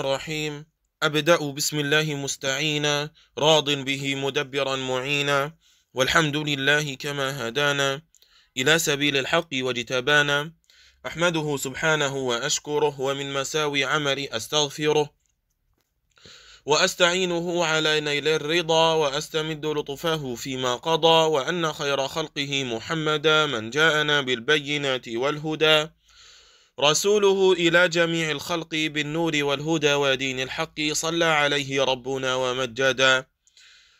الرحيم أبدأ بسم الله مستعينا راض به مدبرا معينا والحمد لله كما هدانا إلى سبيل الحق واجتبانا أحمده سبحانه وأشكره ومن مساوي عملي أستغفره وأستعينه على نيل الرضا وأستمد لطفه فيما قضى وأن خير خلقه محمدا من جاءنا بالبينات والهدى رسوله إلى جميع الخلق بالنور والهدى ودين الحق صلى عليه ربنا ومجدا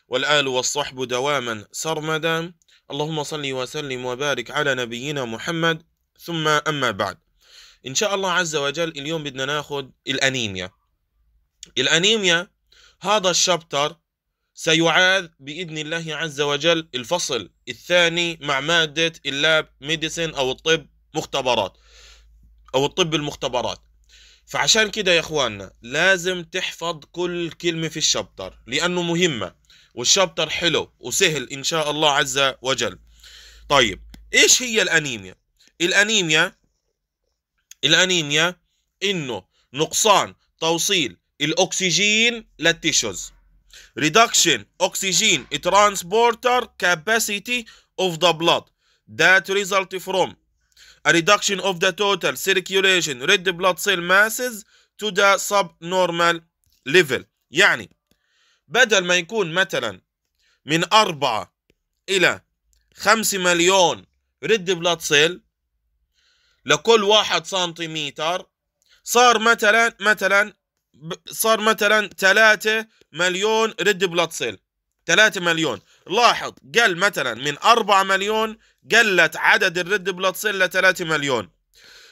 والآل والصحب دواما سرمدا اللهم صل وسلم وبارك على نبينا محمد ثم أما بعد إن شاء الله عز وجل اليوم بدنا ناخد الأنيميا الأنيميا هذا الشابتر سيعاد بإذن الله عز وجل الفصل الثاني مع مادة اللاب ميديسن أو الطب مختبرات او الطب المختبرات فعشان كده يا اخواننا لازم تحفظ كل كلمة في الشابتر لانه مهمة والشابتر حلو وسهل ان شاء الله عز وجل طيب ايش هي الانيميا الانيميا الانيميا انه نقصان توصيل الاكسجين للتيشوز reduction oxygen transporter capacity of the blood that result from a reduction of the total circulation red blood cell masses to the subnormal level يعني بدل ما يكون مثلا من أربعة إلى 5 مليون red blood cell لكل واحد سنتيمتر صار مثلا مثلا صار مثلا 3 مليون red blood cell 3 مليون لاحظ قل مثلا من 4 مليون قلت عدد الريد بلاد سيل ل 3 مليون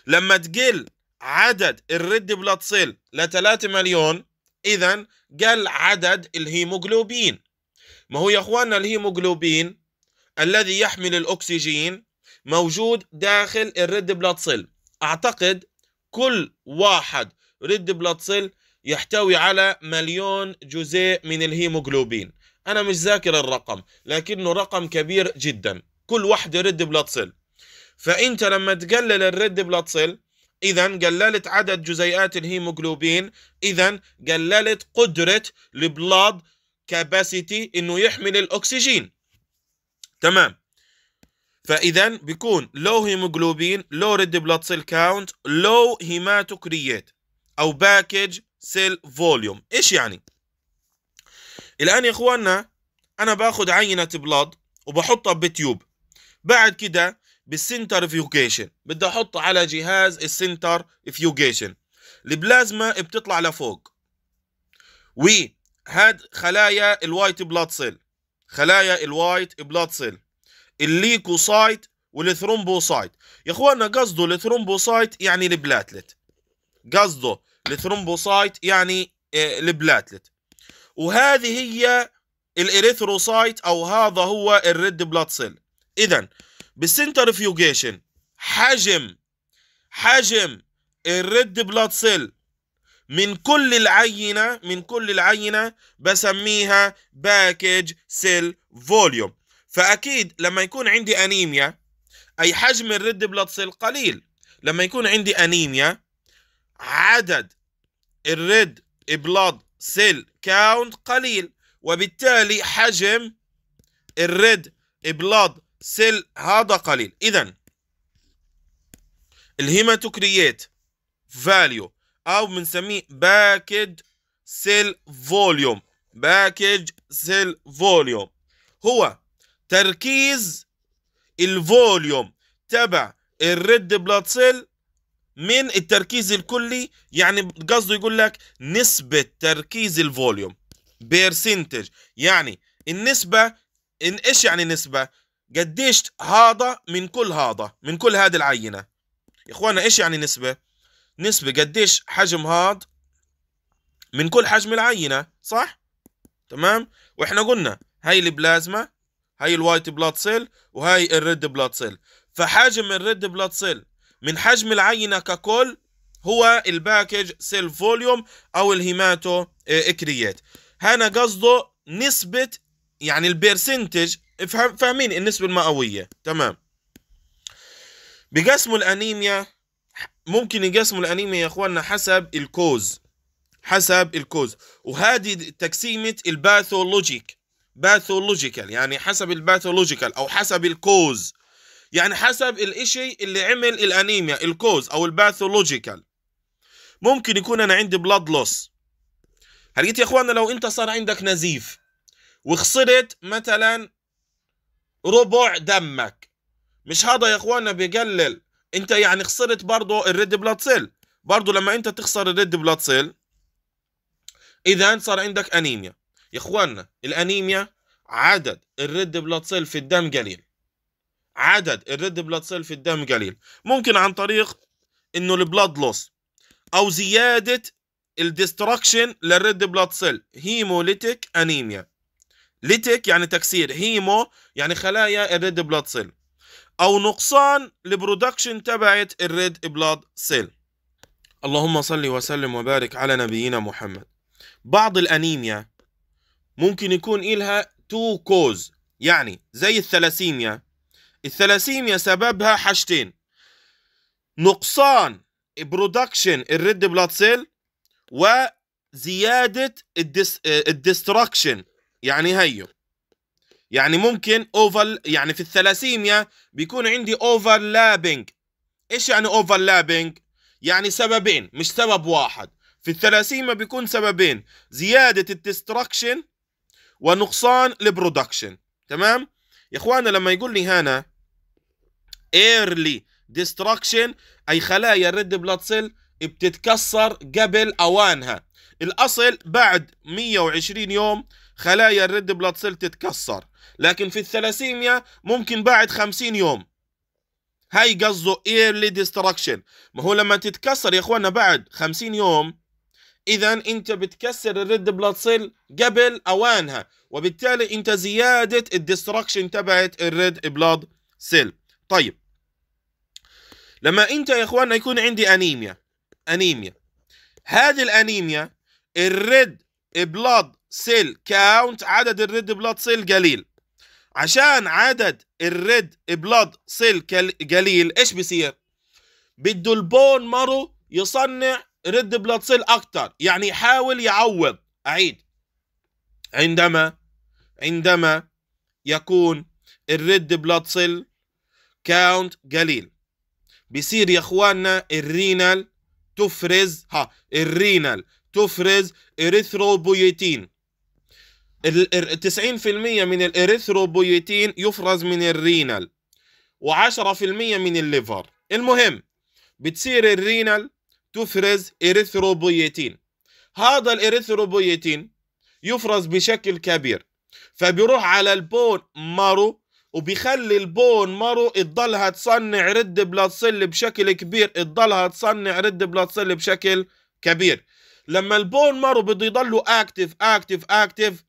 لما تقل عدد الريد بلاد سيل ل 3 مليون اذا قل عدد الهيموجلوبين ما هو يا اخواننا الهيموجلوبين الذي يحمل الاكسجين موجود داخل الريد بلاد سيل اعتقد كل واحد ريد بلاد سيل يحتوي على مليون جزيء من الهيموجلوبين أنا مش ذاكر الرقم لكنه رقم كبير جدا كل واحدة ريد بلاد سيل فأنت لما تقلل الريد بلاد سيل إذا قللت عدد جزيئات الهيموجلوبين إذا قللت قدرة البلاد كاباسيتي إنه يحمل الأكسجين تمام فاذا بيكون لو هيموجلوبين لو ريد بلاد سيل كاونت لو هيماتوكريات او باكج سيل فوليوم ايش يعني الآن يا إخواننا أنا باخد عينة بلاد وبحطها بتيوب بعد كده بالسنتر فيوجيشن بدي أحطها على جهاز السنتر فيوجيشن البلازما بتطلع لفوق وهاد خلايا الوايت بلاد سيل خلايا الوايت بلاد سيل الليكوسايت والثرومبوسايت يا اخوانا قصده الثرومبوسايت يعني البلاتلت قصده الثرومبوسايت يعني آه، البلاتلت وهذه هي الاريثروسايت او هذا هو الريد بلاد سيل اذا بالسنترفيوجيشن حجم حجم الريد بلاد سيل من كل العينة من كل العينة بسميها باكج سيل فوليوم فأكيد لما يكون عندي أنيميا أي حجم الريد بلاد سيل قليل لما يكون عندي أنيميا عدد الريد بلاد سيل كاونت قليل وبالتالي حجم الريد بلاد سيل هذا قليل اذا الهيماتوكريات فاليو او بنسميه باكج سيل فوليوم باكج سيل فوليوم هو تركيز الفوليوم تبع الريد بلاد سيل من التركيز الكلي يعني قصده يقول لك نسبة تركيز الفوليوم بيرسنتج يعني النسبة إن إيش يعني نسبة؟ قديش هذا من كل هذا من كل هذه العينة إخوانا إيش يعني نسبة؟ نسبة قديش حجم هذا من كل حجم العينة صح؟ تمام؟ وإحنا قلنا هاي البلازما هاي الوايت بلاد سيل وهاي الريد بلاد سيل فحجم الريد بلاد سيل من حجم العينة ككل هو الباكج سيل فوليوم أو الهيماتو إكريات هنا قصده نسبة يعني البرسنتج فاهمين النسبة المئوية تمام بقسموا الأنيميا ممكن يقسموا الأنيميا يا إخواننا حسب الكوز حسب الكوز وهذه تقسيمة الباثولوجيك باثولوجيكال يعني حسب الباثولوجيكال أو حسب الكوز يعني حسب الإشي اللي عمل الأنيميا الكوز أو الباثولوجيكال ممكن يكون أنا عندي بلاد لوس هلقيت يا إخوانا لو أنت صار عندك نزيف وخسرت مثلا ربع دمك مش هذا يا إخوانا بيقلل أنت يعني خسرت برضه الريد بلاد سيل برضه لما أنت تخسر الريد بلاد سيل إذا صار عندك أنيميا يا إخوانا الأنيميا عدد الريد بلاد سيل في الدم قليل عدد الريد بلاد سيل في الدم قليل ممكن عن طريق انه البلاد لوس او زياده الديستركشن للريد بلاد سيل هيموليتيك انيميا ليتيك يعني تكسير هيمو يعني خلايا الريد بلاد سيل او نقصان البرودكشن تبعت الريد بلاد سيل اللهم صل وسلم وبارك على نبينا محمد بعض الانيميا ممكن يكون إلها تو كوز يعني زي الثلاسيميا الثلاثين يسببها حاجتين نقصان برودكشن الريد بلاد سيل وزيادة الدس الدستركشن يعني هيو يعني ممكن اوفر يعني في الثلاسيميا بيكون عندي اوفرلابنج ايش يعني اوفرلابنج يعني سببين مش سبب واحد في الثلاسيميا بيكون سببين زيادة الدستركشن ونقصان البرودكشن تمام يا اخوانا لما يقول لي هنا early destruction اي خلايا الريد بلاد سيل بتتكسر قبل اوانها الاصل بعد 120 يوم خلايا الريد بلاد سيل تتكسر لكن في الثلاسيميا ممكن بعد 50 يوم هاي قصده early destruction ما هو لما تتكسر يا اخوانا بعد 50 يوم اذا انت بتكسر الريد بلاد سيل قبل اوانها وبالتالي انت زياده الدستركشن تبعت الريد بلاد سيل طيب لما انت يا اخواننا يكون عندي انيميا انيميا هذه الانيميا الريد بلاد سيل كاونت عدد الريد بلاد سيل قليل عشان عدد الريد بلاد سيل قليل ايش بيصير بده البون مارو يصنع ريد بلاد سيل اكتر يعني حاول يعوض اعيد عندما عندما يكون الريد بلاد سيل كاونت قليل بيصير يا اخواننا الرينال تفرز ها الرينال تفرز اريثروبويتين 90% من الاريثروبويتين يفرز من الرينال و10% من الليفر المهم بتصير الرينال تفرز إريثروبويتين هذا الإريثروبويتين يفرز بشكل كبير فبيروح على البون مارو وبيخلي البون مارو تضلها تصنع رد بلاد سيل بشكل كبير تضلها تصنع رد بلاد سيل بشكل كبير لما البون مارو بده يضله اكتف اكتف اكتف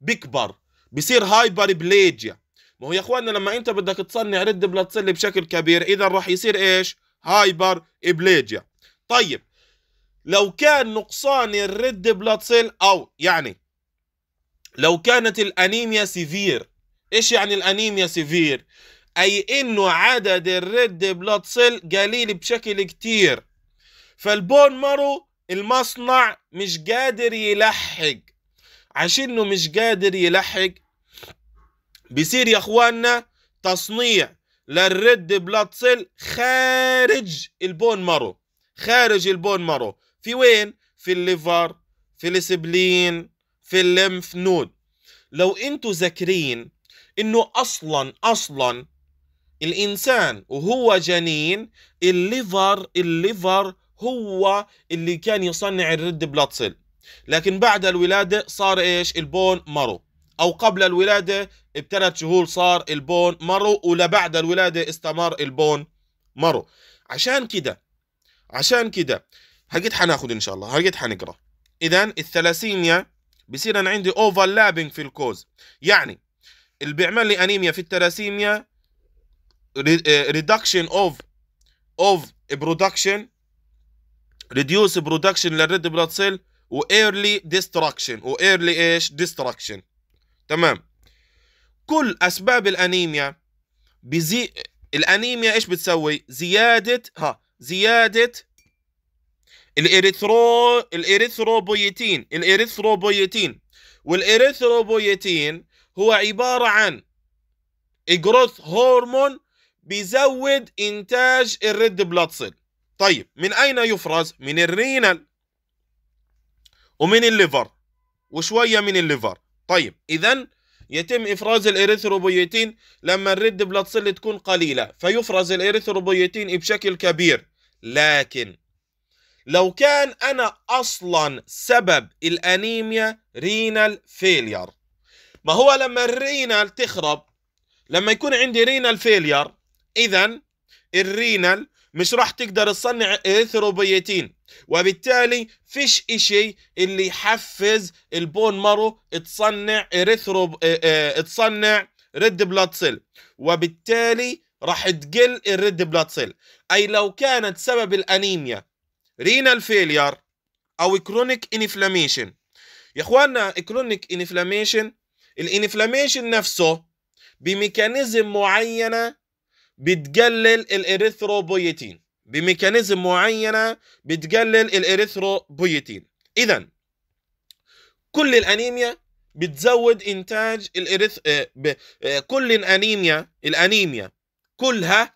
بيكبر بصير هايبر بليجيا ما هو يا اخواننا لما انت بدك تصنع رد بلاد سيل بشكل كبير اذا راح يصير ايش هايبر بليجيا طيب لو كان نقصان الريد بلاد سيل او يعني لو كانت الانيميا سيفير ايش يعني الانيميا سيفير اي انه عدد الريد بلاد سيل قليل بشكل كتير فالبون مارو المصنع مش قادر يلحق عشانه مش قادر يلحق بيصير يا اخواننا تصنيع للريد بلاد سيل خارج البون مارو خارج البون مارو في وين في الليفر في السبلين في الليمف نود لو انتو ذاكرين انه اصلا اصلا الانسان وهو جنين الليفر الليفر هو اللي كان يصنع الريد بلاد سيل لكن بعد الولاده صار ايش البون مارو او قبل الولاده بثلاث شهور صار البون مرو ولبعد الولاده استمر البون مرو عشان كده عشان كده هجيت حناخد ان شاء الله هجيت حنقرا اذا الثلاسيميا بصير انا عندي اوفرلابنج في الكوز يعني اللي بيعمل لي انيميا في الثلاسيميا ريدكشن اوف اوف برودكشن ريديوس برودكشن للريد بلاد سيل وايرلي ديستراكشن وايرلي ايش ديستراكشن تمام كل اسباب الانيميا بزي الانيميا ايش بتسوي زياده ها زياده الاريثرو الاريثروبويتين الاريثروبويتين والاريثروبويتين هو عباره عن جروث هرمون بيزود انتاج الريد بلاد سيل طيب من اين يفرز من الرينال ومن الليفر وشويه من الليفر طيب اذا يتم إفراز الإريثروبويتين لما الريد بلاد سيل تكون قليلة فيفرز الإريثروبويتين بشكل كبير لكن لو كان أنا أصلا سبب الأنيميا رينال فيلير ما هو لما الرينال تخرب لما يكون عندي رينال فيلير إذا الرينال مش راح تقدر تصنع اثروبيتين وبالتالي فيش اشي اللي يحفز البون مارو تصنع اريثرو آه، آه، تصنع ريد بلاد سيل وبالتالي راح تقل الريد بلاد سيل اي لو كانت سبب الانيميا رينال فيلير او كرونيك انفلاميشن يا اخوانا كرونيك انفلاميشن الانفلاميشن نفسه بميكانيزم معينه بتقلل الاريثروبويتين بميكانيزم معينه بتقلل الاريثروبويتين اذا كل الانيميا بتزود انتاج الاريث آه، آه، كل الانيميا الانيميا كلها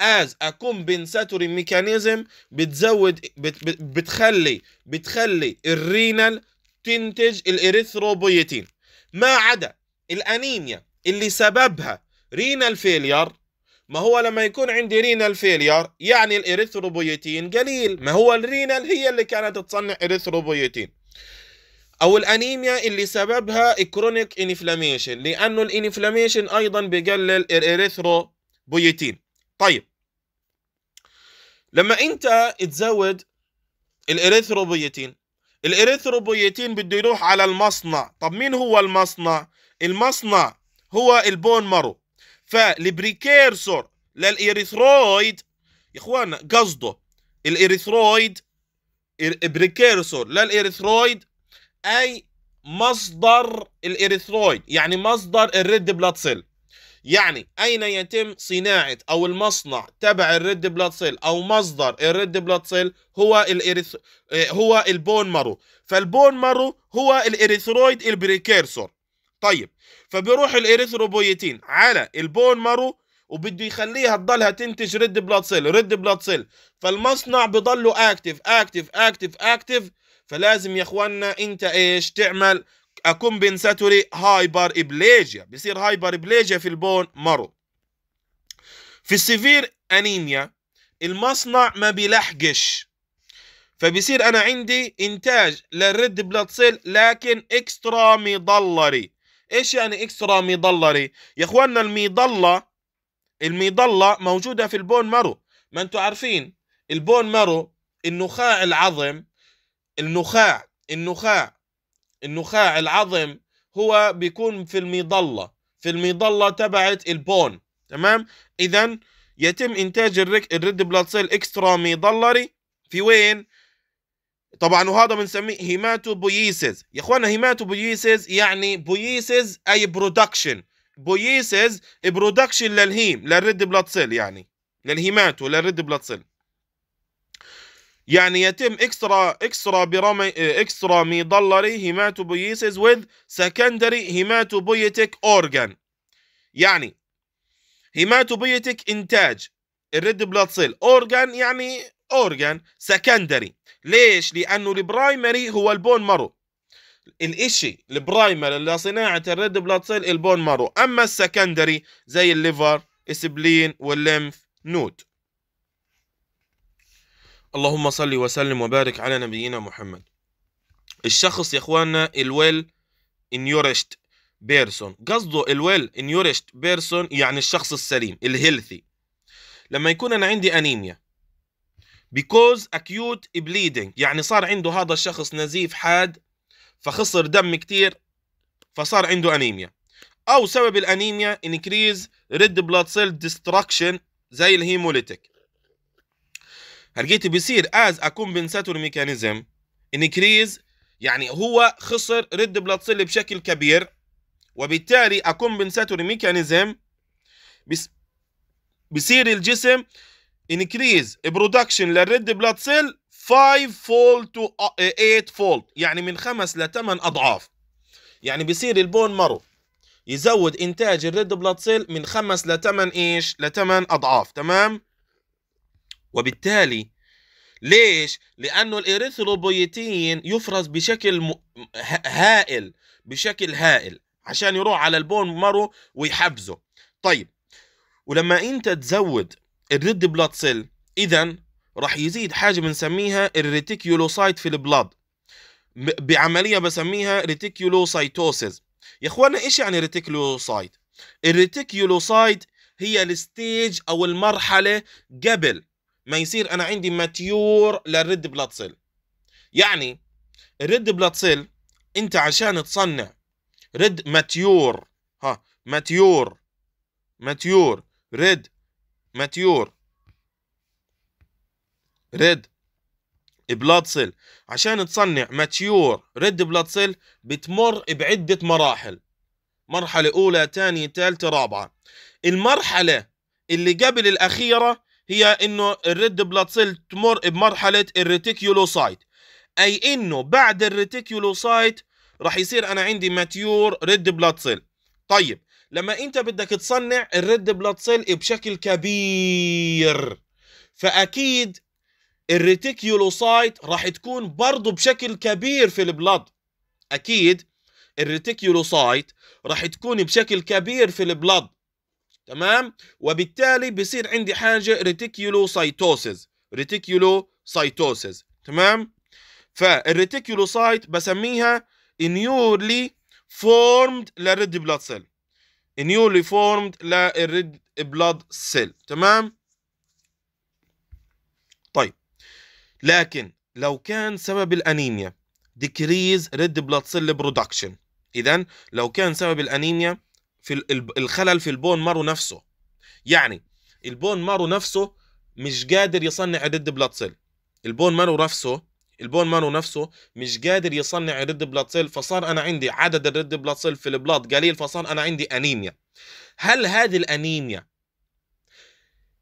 از ا كومبنساتوري ميكانيزم بتزود بتخلي بتخلي الرينال تنتج الاريثروبويتين ما عدا الانيميا اللي سببها رينال فيلير ما هو لما يكون عندي رينال فيلير يعني الإريثروبويتين قليل ما هو الرينال هي اللي كانت تصنع إريثروبويتين او الانيميا اللي سببها كرونيك انفلاميشن لانه الانفلاميشن ايضا بيقلل الاريثروبويتين طيب لما انت تزود الاريثروبويتين الاريثروبويتين بده يروح على المصنع طب مين هو المصنع المصنع هو البون مارو فالبريكيرسور للإريثرويد يا إخوانا قصده الإريثرويد بريكيرسور للإريثرويد أي مصدر الإريثرويد يعني مصدر الريد بلاد سيل يعني أين يتم صناعة أو المصنع تبع الريد بلاد سيل أو مصدر الريد بلاد سيل هو الإريث... هو البون مارو فالبون مارو هو الإريثرويد البريكيرسور طيب فبيروح الاريثروبويتين على البون مارو وبده يخليها تضلها تنتج ريد بلاد سيل ريد بلاد سيل فالمصنع بضله اكتف اكتف اكتف اكتف فلازم يا اخوانا انت ايش تعمل اكومبنساتوري هايبر ابليجيا بصير هايبر ابليجيا في البون مارو في السيفير انيميا المصنع ما بيلحقش فبصير انا عندي انتاج للريد بلاد سيل لكن اكسترا مضلري ايش يعني اكسترا ميضلري يا اخواننا المظله المظله موجوده في البون مارو ما انتم عارفين البون مارو النخاع العظم النخاع النخاع النخاع العظم هو بيكون في المظله في المظله تبعت البون تمام اذا يتم انتاج الريد بلاد سيل اكسترا ميضلري في وين طبعا وهذا بنسميه هيماتوبويسيس يا اخوانا هيماتوبويسيس يعني بويسيس اي برودكشن بويسيس برودكشن للهيم للريد بلاد سيل يعني للهيماتو للريد بلاد سيل يعني يتم اكسترا اكسترا برمي اكسترا ميدلري هيماتوبويسيس وذ سكندري بويتك اورجان يعني بويتك انتاج الريد بلاد سيل اورجان يعني اورجان سكندري ليش لانه البرايمري هو البون مارو الاشي البرايمري لصناعه الريد بلاد سيل البون مارو اما السكندري زي الليفر السبلين والليمف نود اللهم صل وسلم وبارك على نبينا محمد الشخص يا اخوانا الويل انيورشت بيرسون قصده الويل انيورشت بيرسون يعني الشخص السليم الهيلثي لما يكون انا عندي انيميا because acute bleeding يعني صار عنده هذا الشخص نزيف حاد فخسر دم كتير فصار عنده انيميا او سبب الانيميا increase red blood cell destruction زي الهيموليتيك لقيت بيصير as a compensatory mechanism increase يعني هو خسر ريد بلاد سيل بشكل كبير وبالتالي a compensatory mechanism بيصير الجسم increase production للريد بلاد سيل 5 فولد تو 8 فولد يعني من 5 ل 8 اضعاف يعني بصير البون مارو يزود انتاج الريد بلاد سيل من 5 ل 8 ايش ل 8 اضعاف تمام وبالتالي ليش لانه الاريثروبويتين يفرز بشكل هائل بشكل هائل عشان يروح على البون مارو ويحفزه طيب ولما انت تزود الريد بلاد سيل اذا راح يزيد حاجه بنسميها الريتيكيولوسايت في البلاد بعمليه بسميها ريتيكيولوسايتوسيس يا اخوانا ايش يعني ريتيكيولوسايت الريتيكيولوسايت هي الستيج او المرحله قبل ما يصير انا عندي ماتيور للريد بلاد سيل يعني الريد بلاد سيل انت عشان تصنع ريد ماتيور ها ماتيور ماتيور ريد ماتيور ريد بلاد سيل عشان تصنع ماتيور ريد بلاد سيل بتمر بعدة مراحل مرحلة أولى تانية تالتة رابعة المرحلة اللي قبل الأخيرة هي إنه الريد بلاد سيل تمر بمرحلة الريتيكيولوسايت أي إنه بعد الريتيكيولوسايت رح يصير أنا عندي ماتيور ريد بلاد سيل طيب لما انت بدك تصنع الريد بلاد سيل بشكل كبير فاكيد الريتيكيولوسايت راح تكون برضه بشكل كبير في البلد اكيد الريتيكيولوسايت راح تكون بشكل كبير في البلد تمام وبالتالي بصير عندي حاجه ريتيكيولوسايتوسيس ريتيكيولوسايتوسيس تمام فالريتيكيولوسايت بسميها نيورلي فورمد للريد بلاد سيل newly formed للريد بلاد سيل تمام طيب لكن لو كان سبب الانيميا decrease red blood cell production اذا لو كان سبب الانيميا في الخلل في البون مارو نفسه يعني البون مارو نفسه مش قادر يصنع ريد بلاد سيل البون مارو نفسه البون مارو نفسه مش قادر يصنع الريد بلاد سيل فصار انا عندي عدد الريد بلاد سيل في البلاد قليل فصار انا عندي انيميا هل هذه الانيميا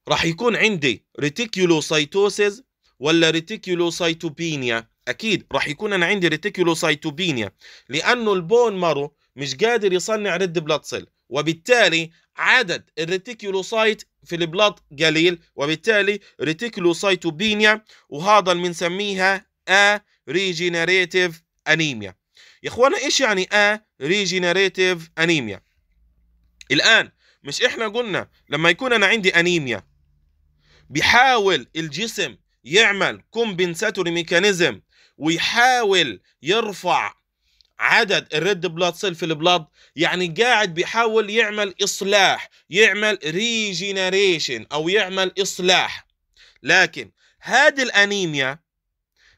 راح يكون عندي ريتيكيولوسايتوسيس ولا ريتيكيولوسايتوبينيا اكيد راح يكون انا عندي ريتيكيولوسايتوبينيا لانه البون مارو مش قادر يصنع ريد بلاد سيل وبالتالي عدد الريتيكيولوسايت في البلاد قليل وبالتالي ريتيكولوسايتوبينيا وهذا اللي بنسميها A regenerative anemia. يا اخوانا ايش يعني A regenerative anemia؟ الان مش احنا قلنا لما يكون انا عندي انيميا بيحاول الجسم يعمل كومبنساتوري ميكانيزم ويحاول يرفع عدد الريد بلاد سيل في البلاد يعني قاعد بيحاول يعمل اصلاح يعمل ريجينيريشن او يعمل اصلاح لكن هذه الانيميا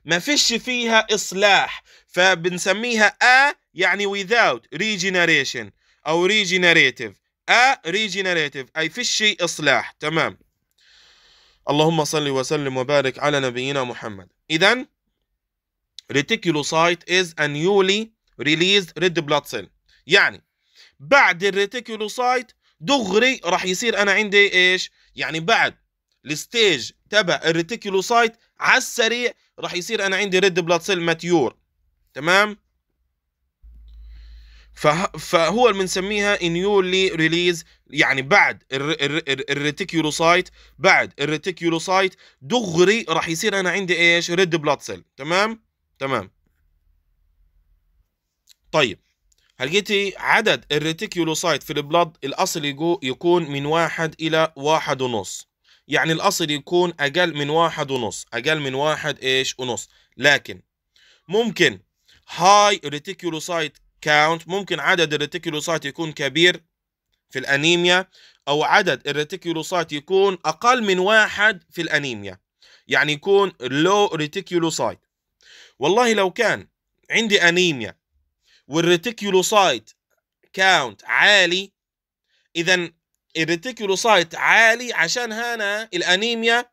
ما فيش فيها إصلاح فبنسميها أ يعني without regeneration أو regenerative أ regenerative أي فيش إصلاح تمام اللهم صل وسلم وبارك على نبينا محمد إذا reticulocyte is a newly released red blood cell يعني بعد الريتيكولوسايت دغري راح يصير انا عندي ايش يعني بعد الستيج تبع الريتيكولوسايت على السريع راح يصير انا عندي ريد بلاد سيل ماتيور تمام فهو اللي بنسميها انيولي ريليز يعني بعد الريتيكيولوسايت بعد الريتيكيولوسايت دغري راح يصير انا عندي ايش ريد بلاد سيل تمام تمام طيب هلقيتي عدد الريتيكيولوسايت في البلاد الاصل يكون من واحد الى واحد ونص يعني الأصل يكون أقل من واحد ونص أقل من واحد إيش ونص لكن ممكن هاي ريتيكولوسايت كاونت ممكن عدد الريتيكولوسايت يكون كبير في الأنيميا أو عدد الريتيكولوسايت يكون أقل من واحد في الأنيميا يعني يكون لو ريتيكولوسايت والله لو كان عندي أنيميا والريتيكولوسايت كاونت عالي إذا الريتيكولوسايت عالي عشان هنا الانيميا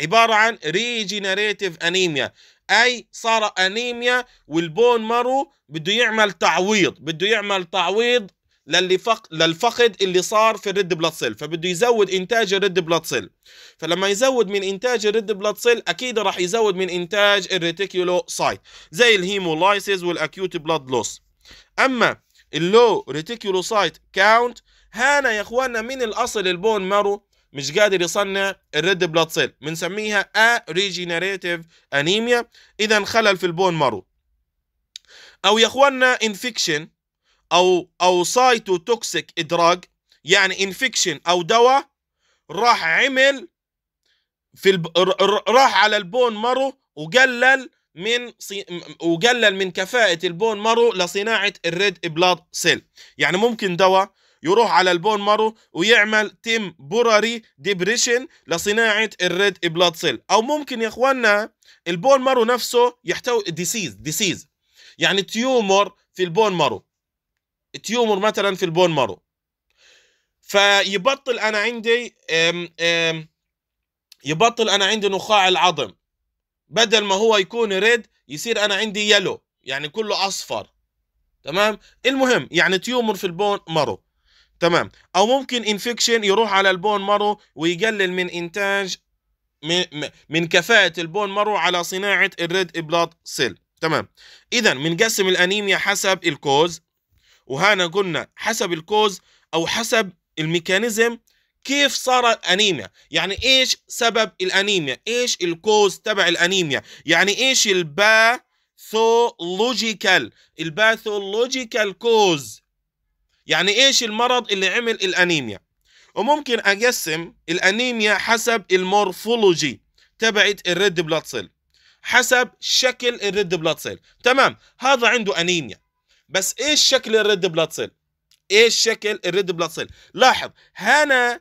عباره عن ريجنريتيف انيميا اي صار انيميا والبون مارو بده يعمل تعويض بده يعمل تعويض للي فق... للفقد اللي صار في الريد بلاد سيل فبده يزود انتاج الريد بلاد سيل فلما يزود من انتاج الريد بلاد سيل اكيد راح يزود من انتاج الريتيكولو سايت زي الهيمولايسيس والاكيوت بلاد لوس اما اللو ريتيكولوسايت كاونت هنا يا اخوانا من الاصل البون مارو مش قادر يصنع الريد بلاد سيل بنسميها ا ريجينيريتيف انيميا اذا خلل في البون مارو او يا اخوانا انفكشن او او سايتو توكسيك دراج يعني انفكشن او دواء راح عمل في الب... راح على البون مارو وقلل من صي... وقلل من كفاءة البون مارو لصناعة الريد بلاد سيل يعني ممكن دواء يروح على البون مارو ويعمل تيم بوراري ديبريشن لصناعه الريد بلاد سيل او ممكن يا اخواننا البون مارو نفسه يحتوي ديسيز ديسيز يعني تيومر في البون مارو تيومر مثلا في البون مارو فيبطل انا عندي أم أم يبطل انا عندي نخاع العظم بدل ما هو يكون ريد يصير انا عندي يلو يعني كله اصفر تمام المهم يعني تيومر في البون مارو تمام او ممكن انفكشن يروح على البون مارو ويقلل من انتاج من كفاءة البون مارو على صناعة الريد بلاد سيل تمام اذا بنقسم الانيميا حسب الكوز وهنا قلنا حسب الكوز او حسب الميكانيزم كيف صار انيميا يعني ايش سبب الانيميا ايش الكوز تبع الانيميا يعني ايش الباثولوجيكال الباثولوجيكال كوز يعني ايش المرض اللي عمل الانيميا وممكن اقسم الانيميا حسب المورفولوجي تبعت الريد بلاد سيل حسب شكل الريد بلاد سيل تمام هذا عنده انيميا بس ايش شكل الريد بلاد سيل ايش شكل الريد بلاد سيل لاحظ هنا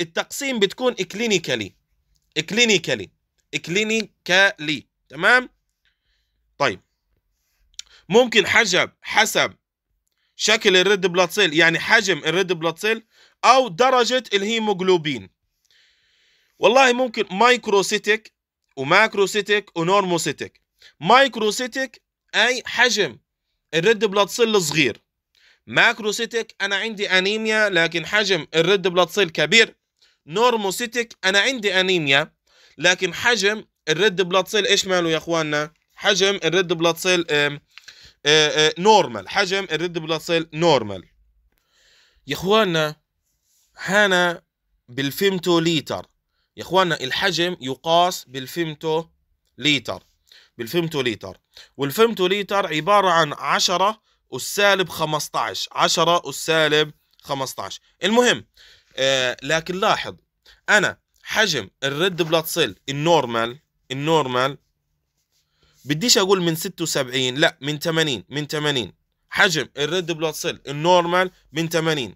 التقسيم بتكون كلينيكالي كلينيكالي كلينيكالي تمام طيب ممكن حجب حسب شكل الريد بلاد سيل يعني حجم الريد بلاد سيل او درجه الهيموجلوبين والله ممكن مايكروسيتك وماكروسيتك ونورموسيتك مايكروسيتك اي حجم الريد بلاد سيل صغير ماكروسيتك انا عندي انيميا لكن حجم الريد بلاد سيل كبير نورموسيتك انا عندي انيميا لكن حجم الريد بلاد سيل ايش ماله يا اخواننا حجم الريد بلاد سيل نورمال آه، آه، حجم الريد بلاد سيل نورمال يا اخوانا هنا بالفيمتو ليتر يا اخوانا الحجم يقاس بالفيمتو ليتر بالفيمتو ليتر والفيمتو ليتر عبارة عن 10 والسالب 15 10 والسالب 15 المهم آه لكن لاحظ انا حجم الريد بلاد سيل النورمال النورمال بديش اقول من 76 لا من 80 من 80 حجم الريد بلاد سيل النورمال من 80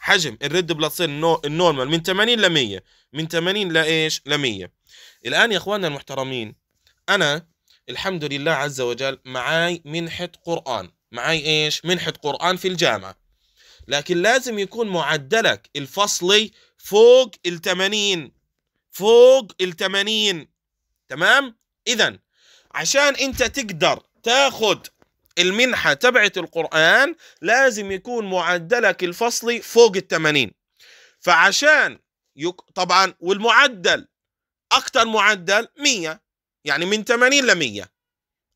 حجم الريد بلاد سيل النورمال من 80 ل 100 من 80 لايش ل 100 الان يا اخواننا المحترمين انا الحمد لله عز وجل معاي منحه قران معاي ايش منحه قران في الجامعه لكن لازم يكون معدلك الفصلي فوق ال 80 فوق ال 80 تمام اذا عشان انت تقدر تاخذ المنحة تبعت القرآن لازم يكون معدلك الفصلي فوق ال80 فعشان يك... طبعا والمعدل اكثر معدل 100 يعني من 80 ل 100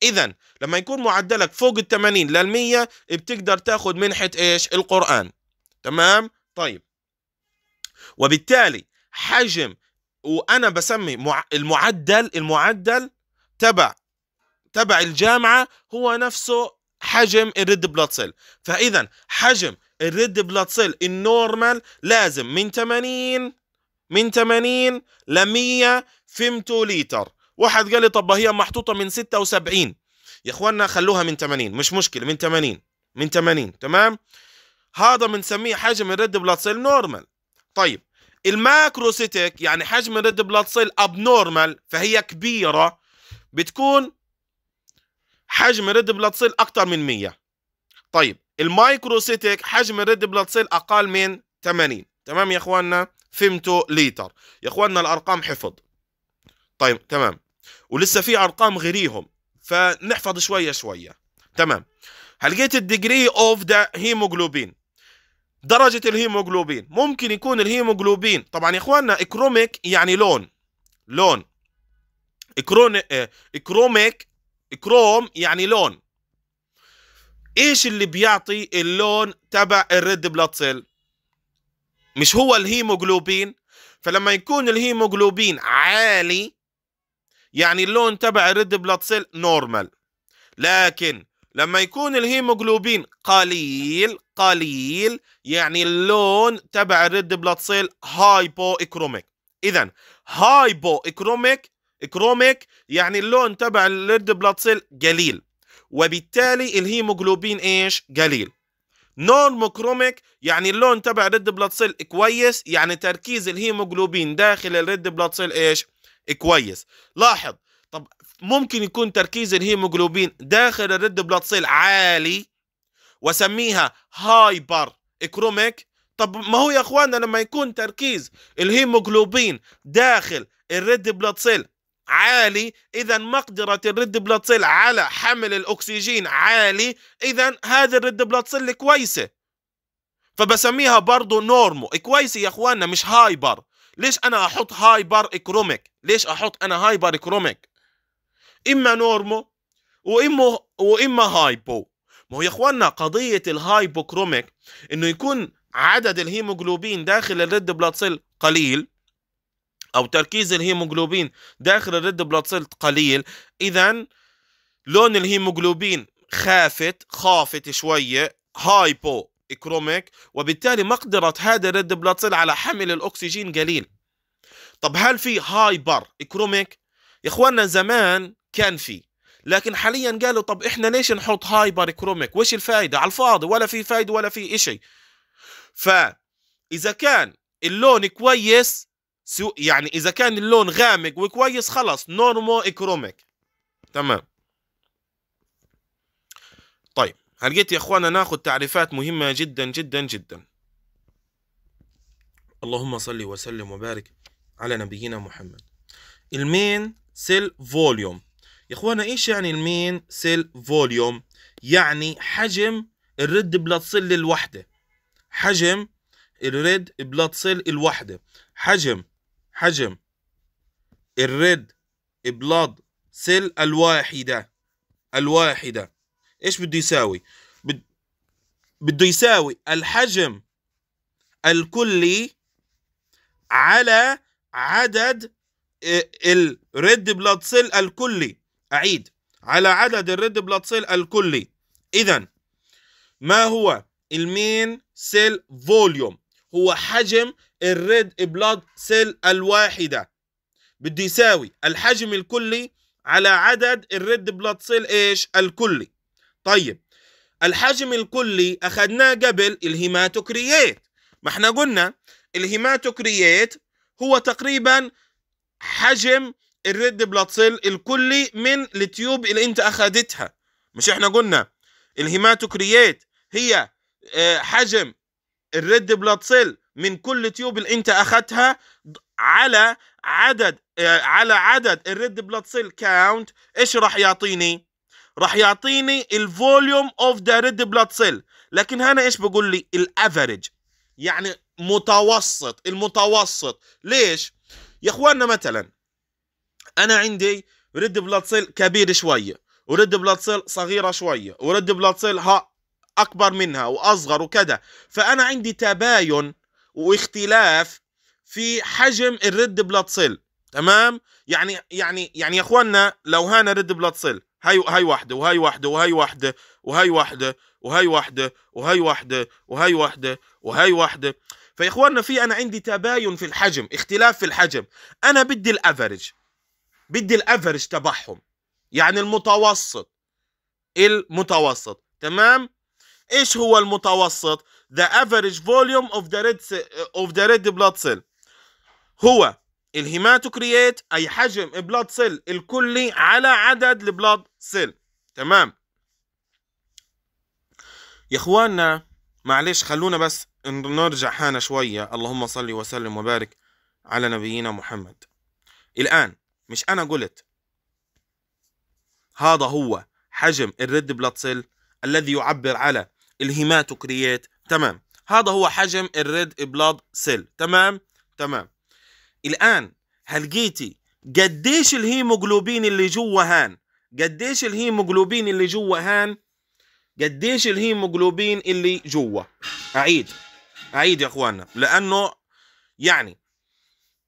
إذا لما يكون معدلك فوق ال 80 لل 100 بتقدر تاخذ منحة إيش؟ القرآن تمام؟ طيب وبالتالي حجم وأنا بسمي المعدل المعدل تبع تبع الجامعة هو نفسه حجم الريد بلاد سيل فاذا حجم الريد بلاد سيل النورمال لازم من 80 من 80 ل 100 فيمتو ليتر واحد قال لي طب هي محطوطه من 76 يا اخواننا خلوها من 80 مش مشكله من 80 من 80 تمام هذا بنسميه حجم الريد بلاد سيل نورمال طيب الماكروسيتك يعني حجم الريد بلاد سيل اب نورمال فهي كبيره بتكون حجم ريد بلاد سيل اكثر من 100 طيب المايكروسيتك حجم الريد بلاد سيل اقل من 80 تمام يا اخواننا فيمتو ليتر يا اخواننا الارقام حفظ طيب تمام ولسه في ارقام غيريهم فنحفظ شويه شويه تمام هلقيت الديجري اوف ذا هيموجلوبين درجة الهيموجلوبين ممكن يكون الهيموجلوبين طبعا يا اخواننا اكروميك يعني لون لون اكرون اكروميك آه، كروم يعني لون ايش اللي بيعطي اللون تبع الريد بلاد سيل مش هو الهيموجلوبين فلما يكون الهيموجلوبين عالي يعني اللون تبع الريد بلاد سيل نورمال لكن لما يكون الهيموجلوبين قليل قليل يعني اللون تبع الريد بلاد سيل هايبو اكروميك اذا هايبو اكروميك كروميك يعني اللون تبع الريد بلاد سيل قليل وبالتالي الهيموجلوبين ايش قليل نورمو كروميك يعني اللون تبع الريد بلاد سيل كويس يعني تركيز الهيموجلوبين داخل الريد بلاد سيل ايش كويس لاحظ طب ممكن يكون تركيز الهيموجلوبين داخل الريد بلاد سيل عالي وسميها هايبر كروميك طب ما هو يا اخوانا لما يكون تركيز الهيموجلوبين داخل الريد بلاد سيل عالي اذا مقدره الريد بلاد سيل على حمل الاكسجين عالي اذا هذه الريد بلاد سيل كويسه فبسميها برضه نورمو كويسه يا اخواننا مش هايبر ليش انا احط هايبر كروميك ليش احط انا هايبر كروميك اما نورمو واما واما هايبو ما هو يا اخواننا قضيه الهايبوكروميك انه يكون عدد الهيموجلوبين داخل الريد بلاد سيل قليل أو تركيز الهيموجلوبين داخل الريد بلاد سيل قليل إذا لون الهيموجلوبين خافت خافت شوية هايبو كروميك وبالتالي مقدرة هذا الريد بلاد سيل على حمل الأكسجين قليل طب هل في هايبر كروميك يا إخواننا زمان كان في لكن حاليا قالوا طب احنا ليش نحط هايبر كروميك وش الفائده على الفاضي ولا في فايده ولا في شيء فاذا كان اللون كويس سو يعني اذا كان اللون غامق وكويس خلص نورمو اكروميك تمام طيب هلقيت يا اخوانا ناخذ تعريفات مهمه جدا جدا جدا اللهم صل وسلم وبارك على نبينا محمد المين سيل فوليوم يا اخوانا ايش يعني المين سيل فوليوم يعني حجم الريد بلاد سيل الوحده حجم الريد بلاد سيل الوحده حجم حجم الريد بلاد سيل الواحدة الواحدة ايش بده يساوي بده يساوي الحجم الكلي على عدد آه، الريد بلاد سيل الكلي اعيد على عدد الريد بلاد سيل الكلي اذا ما هو المين سيل فوليوم هو حجم الريد بلاد سيل الواحدة بده يساوي الحجم الكلي على عدد الريد بلاد سيل ايش الكلي طيب الحجم الكلي اخذناه قبل الهيماتوكريات ما احنا قلنا الهيماتوكريات هو تقريبا حجم الريد بلاد سيل الكلي من التيوب اللي انت اخذتها مش احنا قلنا الهيماتوكريات هي آه، حجم الريد بلاد سيل من كل تيوب اللي انت اخذتها على عدد آه، على عدد الريد بلاد سيل كاونت ايش راح يعطيني راح يعطيني الفوليوم اوف ذا ريد بلاد سيل لكن هنا ايش بقول لي الافريج يعني متوسط المتوسط ليش يا اخواننا مثلا انا عندي ريد بلاد سيل كبير شويه وريد بلاد سيل صغيره شويه وريد بلاد سيل ها اكبر منها واصغر وكذا فانا عندي تباين واختلاف في حجم الريد بلاد سيل تمام يعني يعني يعني يا اخواننا لو هانا ريد بلاد سيل هاي هاي واحدة وهاي واحدة وهاي واحدة وهاي واحدة وهاي واحدة وهاي واحدة وهاي واحدة وهاي واحدة فيا اخواننا في انا عندي تباين في الحجم اختلاف في الحجم انا بدي الافرج بدي الافرج تبعهم يعني المتوسط المتوسط تمام ايش هو المتوسط the average volume of the red uh, of the red blood cell هو الهيماتوكريات اي حجم البلاد سيل الكلي على عدد البلاد سيل تمام يا اخواننا معلش خلونا بس نرجع حانا شويه اللهم صل وسلم وبارك على نبينا محمد الان مش انا قلت هذا هو حجم الريد بلاد سيل الذي يعبر على الهيماتوكريات تمام هذا هو حجم الريد بلاد سيل تمام تمام الان هل جيتي قديش الهيموجلوبين اللي جوا هان قديش الهيموجلوبين اللي جوا هان قديش الهيموجلوبين اللي جوا اعيد اعيد يا اخواننا لانه يعني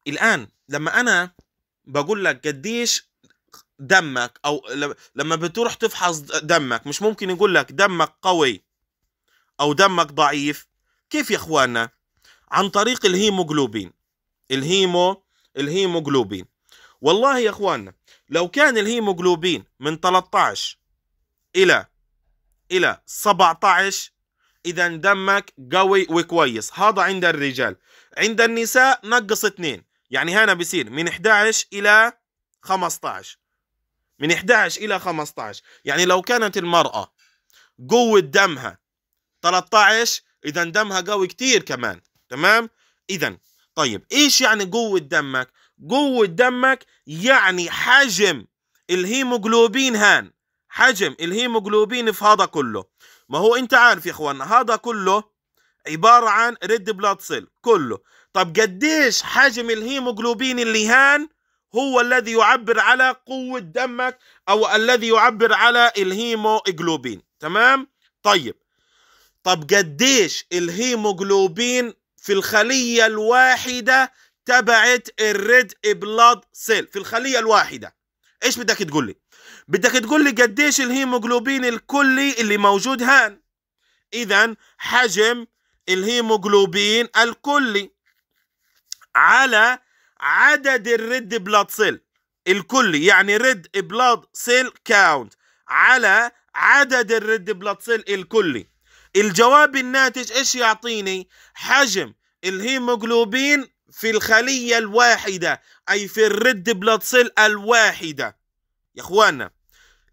الان لما انا بقول لك قديش دمك او لما بتروح تفحص دمك مش ممكن يقول لك دمك قوي أو دمك ضعيف كيف يا إخواننا عن طريق الهيموجلوبين الهيمو الهيموجلوبين والله يا إخواننا لو كان الهيموجلوبين من 13 إلى إلى 17 إذا دمك قوي وكويس هذا عند الرجال عند النساء نقص 2 يعني هنا بصير من 11 إلى 15 من 11 إلى 15 يعني لو كانت المرأة قوة دمها 13 اذا دمها قوي كتير كمان تمام اذا طيب ايش يعني قوه دمك قوه دمك يعني حجم الهيموجلوبين هان حجم الهيموجلوبين في هذا كله ما هو انت عارف يا اخوان هذا كله عبارة عن ريد بلاد سيل كله طب قديش حجم الهيموجلوبين اللي هان هو الذي يعبر على قوة دمك أو الذي يعبر على الهيموجلوبين تمام طيب طب قديش الهيموجلوبين في الخلية الواحدة تبعت الريد بلاد سيل في الخلية الواحدة ايش بدك تقول لي بدك تقول لي قديش الهيموجلوبين الكلي اللي موجود هان اذا حجم الهيموجلوبين الكلي على عدد الريد بلاد سيل الكلي يعني ريد بلاد سيل كاونت على عدد الريد بلاد سيل الكلي الجواب الناتج ايش يعطيني حجم الهيموجلوبين في الخلية الواحدة أي في الريد بلاد سيل الواحدة يا إخوانا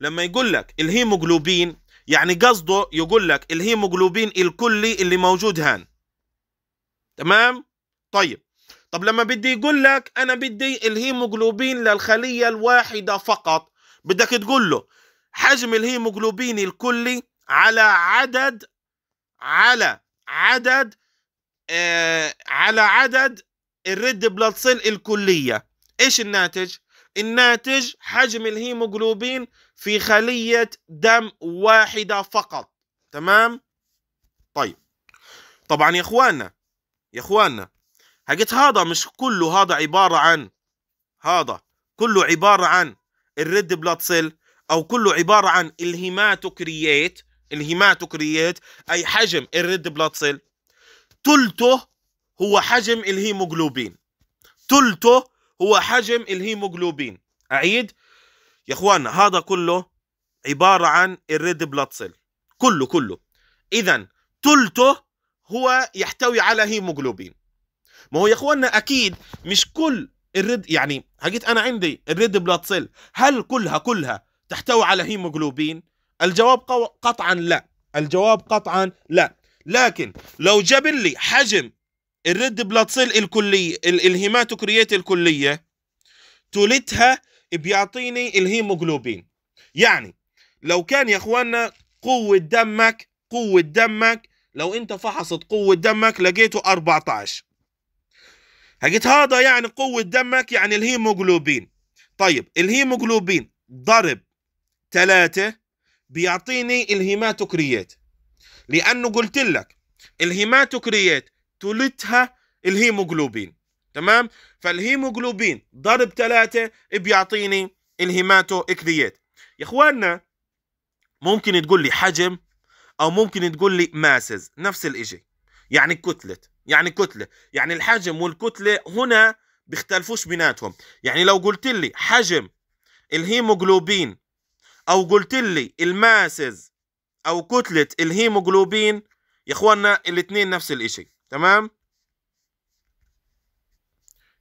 لما يقول لك الهيموجلوبين يعني قصده يقول لك الهيموجلوبين الكلي اللي موجود هان تمام طيب طب لما بدي يقول لك أنا بدي الهيموجلوبين للخلية الواحدة فقط بدك تقول له حجم الهيموجلوبين الكلي على عدد على عدد آه على عدد الريد بلاد سيل الكلية ايش الناتج؟ الناتج حجم الهيموجلوبين في خلية دم واحدة فقط تمام؟ طيب طبعا يا اخواننا يا اخواننا حقت هذا مش كله هذا عبارة عن هذا كله عبارة عن الريد بلاد سيل او كله عبارة عن الهيماتوكريات الهيماتوكريات أي حجم الريد بلاد سيل ثلثه هو حجم الهيموجلوبين ثلثه هو حجم الهيموجلوبين أعيد يا إخوانا هذا كله عبارة عن الريد بلاد سيل كله كله إذا ثلثه هو يحتوي على هيموجلوبين ما هو يا إخوانا أكيد مش كل الريد يعني هجيت أنا عندي الريد بلاد سيل هل كلها كلها تحتوي على هيموجلوبين الجواب قطعا لا الجواب قطعا لا لكن لو جاب لي حجم الريد بلاد سيل الكليه الهيماتوكريات الكليه تولتها بيعطيني الهيموجلوبين يعني لو كان يا اخواننا قوه دمك قوه دمك لو انت فحصت قوه دمك لقيته 14 هجيت هذا يعني قوه دمك يعني الهيموجلوبين طيب الهيموجلوبين ضرب 3 بيعطيني الهيماتوكريات لانه قلت لك الهيماتوكريات تولدها الهيموجلوبين تمام فالهيموجلوبين ضرب ثلاثة بيعطيني الهيماتوكريات يا اخوانا ممكن تقول لي حجم او ممكن تقول لي ماسز نفس الاشي يعني كتلة يعني كتلة يعني الحجم والكتلة هنا بيختلفوش بيناتهم يعني لو قلت لي حجم الهيموجلوبين او قلت لي الماسز او كتله الهيموجلوبين يا اخوانا الاثنين نفس الاشي تمام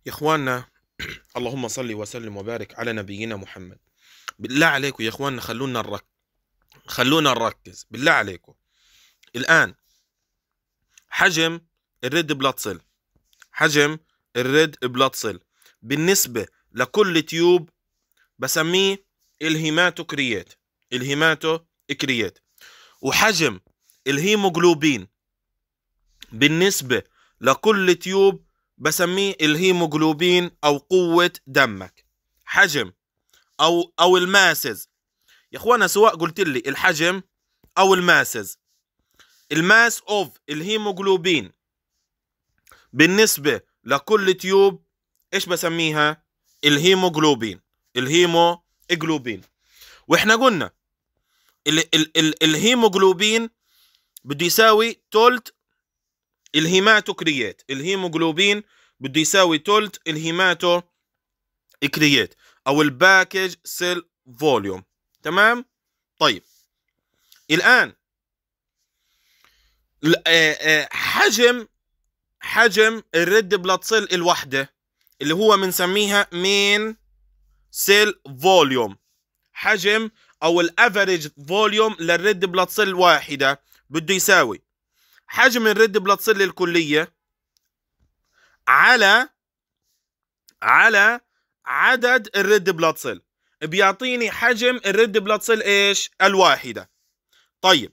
يا اخوانا اللهم صل وسلم وبارك على نبينا محمد بالله عليكم يا اخوانا خلونا نرك خلونا نركز بالله عليكم الان حجم الريد بلاد سيل حجم الريد بلاد سيل بالنسبه لكل تيوب بسميه الهيماتو كريات الهيماتو كريات وحجم الهيموجلوبين بالنسبة لكل تيوب بسميه الهيموجلوبين أو قوة دمك حجم أو أو الماسز يا إخوانا سواء قلت لي الحجم أو الماسز الماس أوف الهيموجلوبين بالنسبة لكل تيوب إيش بسميها الهيموجلوبين الهيمو جلوبين واحنا قلنا الهيموجلوبين بده يساوي تولت الهيماتوكريات الهيموجلوبين بده يساوي تولت الهيماتو او الباكج سيل فوليوم تمام طيب الان آه، آه، حجم حجم الريد بلاد سيل الوحده اللي هو بنسميها مين سيل فوليوم حجم او الافريج فوليوم للريد بلاد سيل الواحده بده يساوي حجم الريد بلاد سيل الكليه على على عدد الريد بلاد سيل بيعطيني حجم الريد بلاد سيل ايش الواحده طيب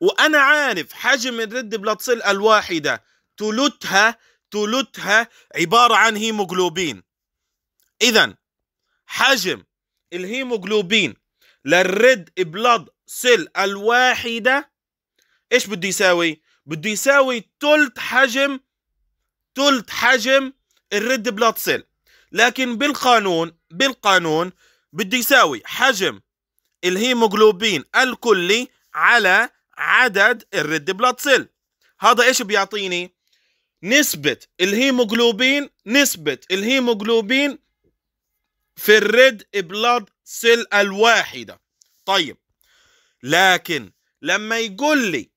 وانا عارف حجم الريد بلاد سيل الواحده تلتها تلتها عباره عن هيموجلوبين اذا حجم الهيموجلوبين للريد بلاد سيل الواحدة ايش بده يساوي؟ بده يساوي ثلث حجم ثلث حجم الريد بلاد سيل لكن بالقانون بالقانون بده يساوي حجم الهيموجلوبين الكلي على عدد الريد بلاد سيل هذا ايش بيعطيني نسبة الهيموجلوبين نسبة الهيموجلوبين في الريد بلاد سيل الواحدة طيب لكن لما يقول لي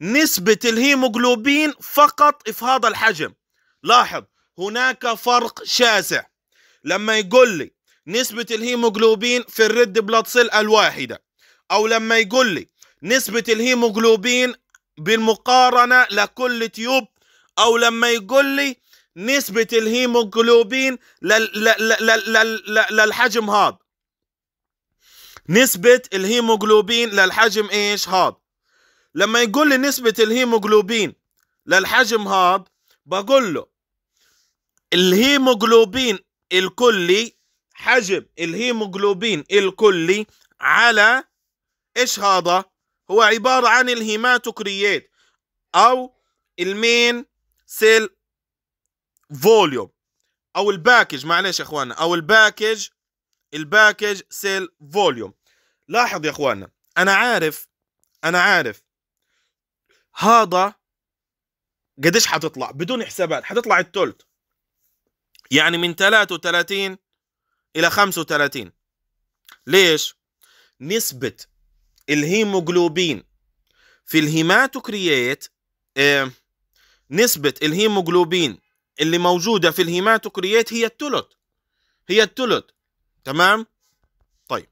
نسبة الهيموجلوبين فقط في هذا الحجم لاحظ هناك فرق شاسع لما يقول لي نسبة الهيموجلوبين في الريد بلاد سيل الواحدة أو لما يقول لي نسبة الهيموجلوبين بالمقارنة لكل تيوب أو لما يقول لي نسبة الهيموجلوبين للحجم هذا نسبة الهيموجلوبين للحجم ايش هذا لما يقول لي نسبة الهيموجلوبين للحجم هذا بقول له الهيموجلوبين الكلي حجم الهيموجلوبين الكلي على ايش هذا هو عبارة عن الهيماتوكريات او المين سيل فوليوم او الباكج معلش يا اخواننا او الباكج الباكج سيل فوليوم لاحظ يا اخواننا انا عارف انا عارف هذا قديش حتطلع بدون حسابات حتطلع الثلث يعني من 33 الى 35 ليش نسبة الهيموجلوبين في الهيماتوكريات إيه، نسبة الهيموجلوبين اللي موجوده في الهيماتوكريات هي الثلث هي الثلث تمام طيب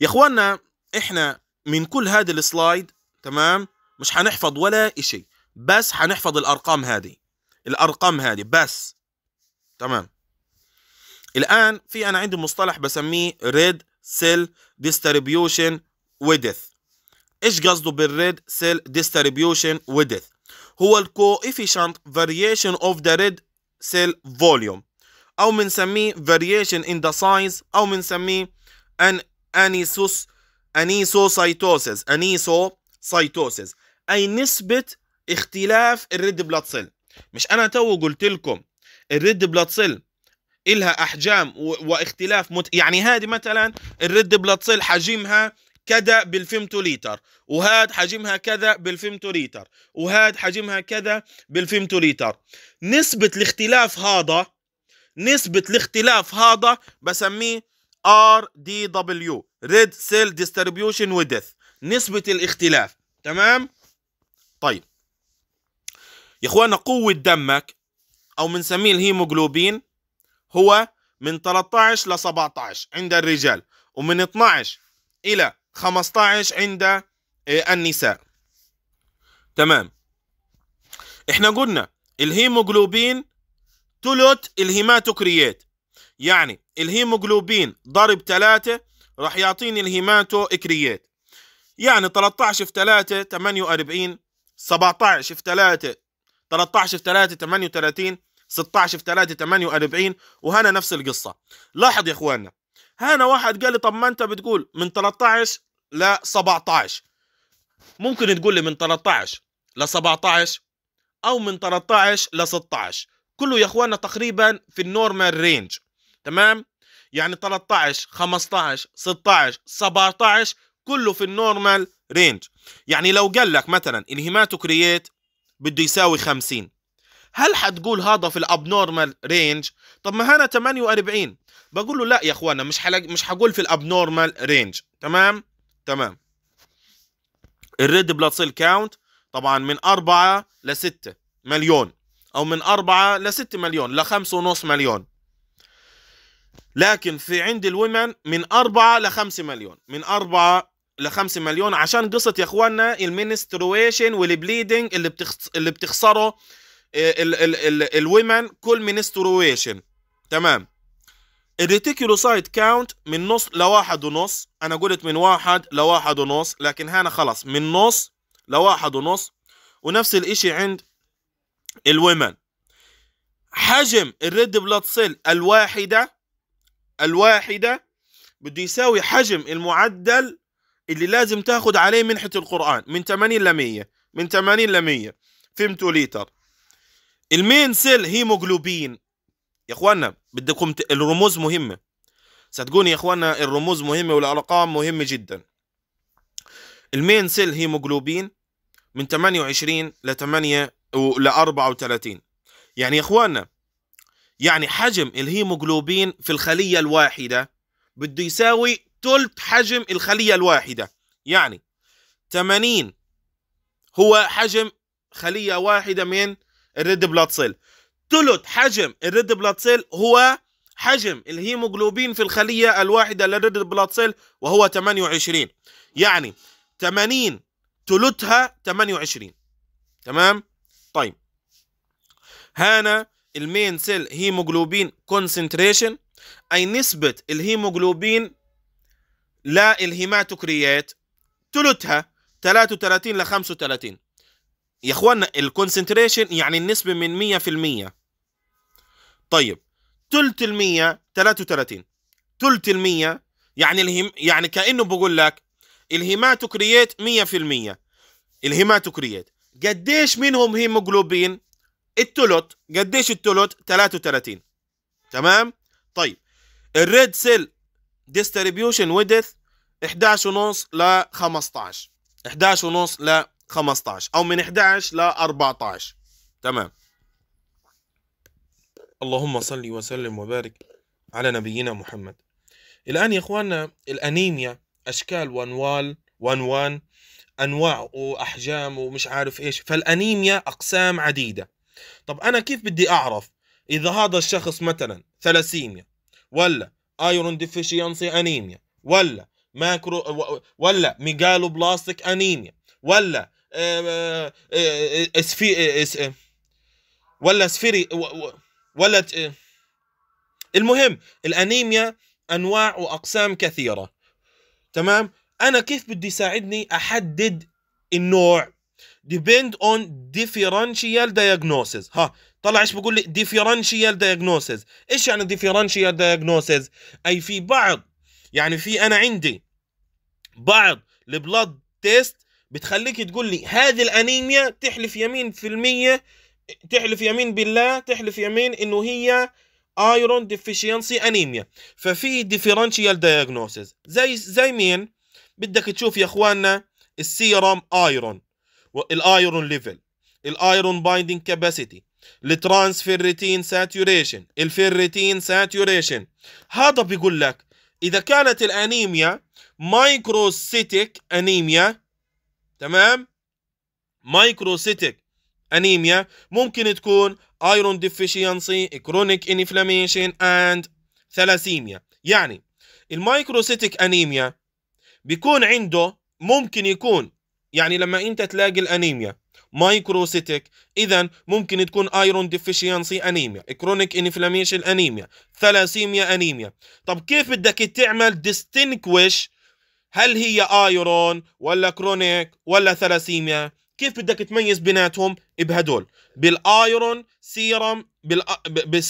يا اخوانا احنا من كل هذا السلايد تمام مش هنحفظ ولا شيء بس هنحفظ الارقام هذه الارقام هذه بس تمام الان في انا عندي مصطلح بسميه ريد سيل ديستريبيوشن ويدث ايش قصده بالريد سيل ديستريبيوشن ويدث هو الكوإفيشنت variation of the red cell volume أو بنسميه variation in the size أو بنسميه an anisos anisocytosis anisocytosis أي نسبة اختلاف الريد بلاد سيل مش أنا تو قلت لكم الريد بلاد سيل إلها أحجام واختلاف مت... يعني هذه مثلا الريد بلاد سيل حجمها كذا بالفيمتو ليتر وهاد حجمها كذا بالفيمتو ليتر وهاد حجمها كذا بالفيمتو ليتر نسبة الاختلاف هذا نسبة الاختلاف هذا بسميه ار دي دبليو ريد سيل ديستريبيوشن ويدث نسبة الاختلاف تمام طيب يا اخوانا قوة دمك او بنسميه الهيموجلوبين هو من 13 ل 17 عند الرجال ومن 12 الى 15 عند آه، النساء تمام احنا قلنا الهيموجلوبين ثلث الهيماتوكريات يعني الهيموجلوبين ضرب 3 راح يعطيني الهيماتو اكريات يعني 13 في 3 48 17 في 3 13 في 3 38 16 في 3 48 وهنا نفس القصه لاحظ يا اخواننا هنا واحد قال لي طب ما انت بتقول من 13 ل 17 ممكن تقول لي من 13 ل 17 او من 13 ل 16 كله يا اخوانا تقريبا في النورمال رينج تمام يعني 13 15 16 17 كله في النورمال رينج يعني لو قال لك مثلا الهيماتو كرييت بده يساوي 50 هل حتقول هذا في الابنورمال رينج طب ما هنا 48 بقول له لا يا اخوانا مش حلق مش حقول في الابنورمال رينج تمام تمام الريد بلاد سيل كاونت طبعا من أربعة ل 6 مليون او من أربعة ل 6 مليون ل 5.5 مليون لكن في عند الومن من أربعة ل 5 مليون من أربعة ل 5 مليون عشان قصه يا اخواننا المنسترويشن والبليدنج اللي بتخص... اللي بتخسره آه، الومن كل منسترويشن تمام الريتيكولوسايت كاونت من نص لواحد ونص انا قلت من واحد لواحد ونص لكن هنا خلاص من نص لواحد ونص ونفس الاشي عند الومن حجم الريد بلاد سيل الواحدة الواحدة بده يساوي حجم المعدل اللي لازم تاخد عليه منحة القرآن من 80 ل 100 من 80 ل 100 فيمتو ليتر المين سيل هيموجلوبين يا اخوانا بدكم ت... الرموز مهمه صدقوني يا اخوانا الرموز مهمه والارقام مهمه جدا المين سيل هيموجلوبين من 28 ل 8 ل 34 يعني يا اخوانا يعني حجم الهيموجلوبين في الخليه الواحده بده يساوي ثلث حجم الخليه الواحده يعني 80 هو حجم خليه واحده من الريد بلاد سيل ثلث حجم الريد بلاد سيل هو حجم الهيموجلوبين في الخلية الواحدة للريد بلاد سيل وهو 28 يعني 80 ثلثها 28 تمام طيب هنا المين سيل هيموجلوبين كونسنتريشن أي نسبة الهيموجلوبين للهيماتوكريات ثلثها 33 ل 35 يا اخوانا الكونسنتريشن يعني النسبة من 100% طيب تلت المية 33 تلت المية يعني الهم يعني كأنه بقول لك الهيماتو 100% الهيماتو كريات قديش منهم هيموجلوبين التلت قديش التلت 33 تمام طيب الريد سيل ديستريبيوشن ويدث 11 ونص ل 15 11 ونص ل 15 او من 11 ل 14 تمام اللهم صل وسلم وبارك على نبينا محمد الآن يا إخواننا الأنيميا أشكال وأنوال وأنوان أنواع وأحجام ومش عارف إيش فالأنيميا أقسام عديدة طب أنا كيف بدي أعرف إذا هذا الشخص مثلا ثلاسيميا ولا ايرون ديفيشينسي انيميا ولا ماكرو ولا ميجالو بلاستيك انيميا ولا اسفي ولا سفيري ولا إيه؟ المهم الانيميا انواع واقسام كثيره تمام انا كيف بدي يساعدني احدد النوع depend on differential diagnosis ها طلع ايش بقول لي differential diagnosis ايش يعني differential diagnosis اي في بعض يعني في انا عندي بعض البلد تيست بتخليك تقول لي هذه الانيميا تحلف يمين في المية تحلف يمين بالله تحلف يمين انه هي ايرون ديفيشنسي انيميا ففي ديفرنشيال دايجنوسيس زي زي مين بدك تشوف يا اخواننا السيرم ايرون والايرون ليفل الايرون بايندينج كاباسيتي الترانسفيرتين ساتوريشن الفيرتين ساتوريشن هذا بيقول لك اذا كانت الانيميا مايكروسيتيك انيميا تمام مايكروسيتيك انيميا ممكن تكون ايرون ديفيشينسي كرونيك انفلاميشن اند ثلاسيميا يعني المايكروسيتيك انيميا بيكون عنده ممكن يكون يعني لما انت تلاقي الانيميا مايكروسيتيك اذا ممكن تكون ايرون ديفيشينسي انيميا كرونيك انفلاميشن انيميا ثلاسيميا انيميا طب كيف بدك تعمل ديستنكويش هل هي ايرون ولا كرونيك ولا ثلاسيميا كيف بدك تميز بيناتهم بهدول بالايرون سيرم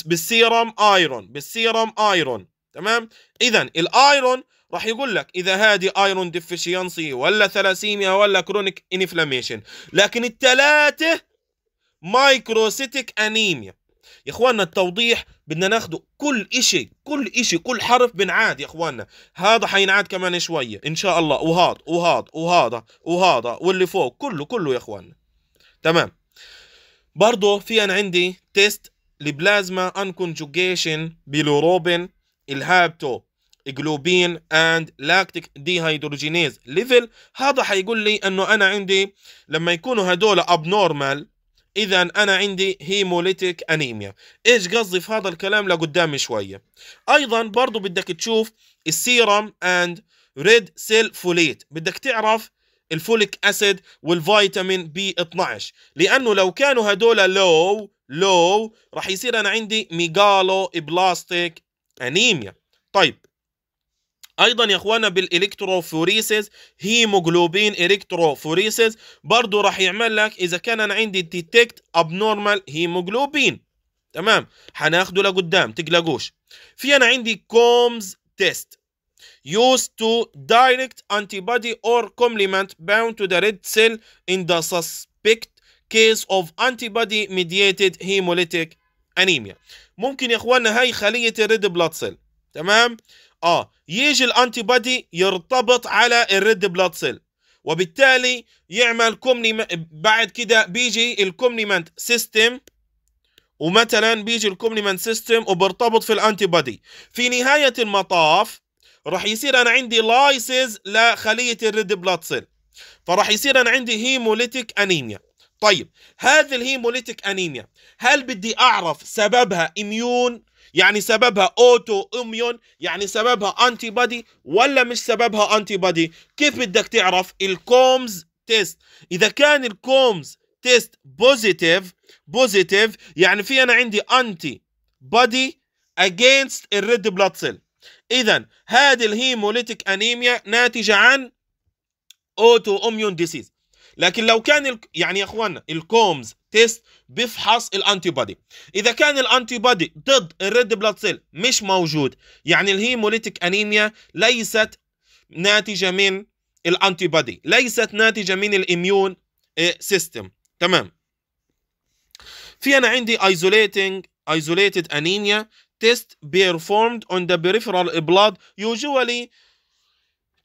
بالسيرم ايرون بالسيرم ايرون تمام اذا الايرون راح يقول لك اذا هذه ايرون ديفيشينسي ولا ثلاسيميا ولا كرونيك انفلاميشن لكن الثلاثه مايكروسيتيك انيميا يا اخواننا التوضيح بدنا ناخده كل اشي كل اشي كل حرف بنعاد يا اخواننا هذا حينعاد كمان شوية ان شاء الله وهذا وهذا وهذا وهذا واللي فوق كله كله يا اخواننا تمام برضه في انا عندي تيست لبلازما انكونجوجيشن بيلوروبين الهابتو جلوبين اند لاكتيك ديهيدروجينيز ليفل هذا حيقول لي انه انا عندي لما يكونوا هدول ابنورمال اذا انا عندي هيموليتيك انيميا ايش قصدي في هذا الكلام لقدام شويه ايضا برضو بدك تشوف السيرم اند ريد سيل فوليت بدك تعرف الفوليك اسيد والفيتامين بي 12 لانه لو كانوا هدول لو لو راح يصير انا عندي ميجالو بلاستيك انيميا طيب ايضا يا اخوانا بالالكتروفوريسز هيموجلوبين الكتروفوريسز برضه راح يعمل لك اذا كان انا عندي ديتكت ابنورمال هيموجلوبين تمام حناخده لقدام تقلقوش في انا عندي كومز تيست used to direct antibody or complement bound to the red cell in the suspect case of antibody mediated hemolytic anemia ممكن يا اخوانا هاي خلية الريد بلاد سيل تمام اه يجي الانتي بادي يرتبط على الريد بلاد سيل وبالتالي يعمل كومني بعد كده بيجي الكومنيمنت سيستم ومثلا بيجي الكومنيمنت سيستم وبرتبط في الانتي بادي في نهايه المطاف راح يصير انا عندي لايسز لخليه الريد بلاد سيل فراح يصير انا عندي هيموليتيك انيميا طيب هذه الهيموليتيك انيميا هل بدي اعرف سببها اميون يعني سببها اوتو اميون يعني سببها انتي بادي ولا مش سببها انتي بادي كيف بدك تعرف الكومز تيست اذا كان الكومز تيست بوزيتيف بوزيتيف يعني في انا عندي انتي بادي اجينست الريد بلاد سيل اذا هذه الهيموليتيك انيميا ناتجه عن اوتو اميون ديسيز لكن لو كان يعني يا اخوانا الكومز تيست بيفحص الانتي بادي اذا كان الانتي بادي ضد الريد بلاد سيل مش موجود يعني الهيموليتيك انيميا ليست ناتجه من الانتي بادي ليست ناتجه من الاميون آه، سيستم تمام في انا عندي isolating isolated anemia test performed on the peripheral blood usually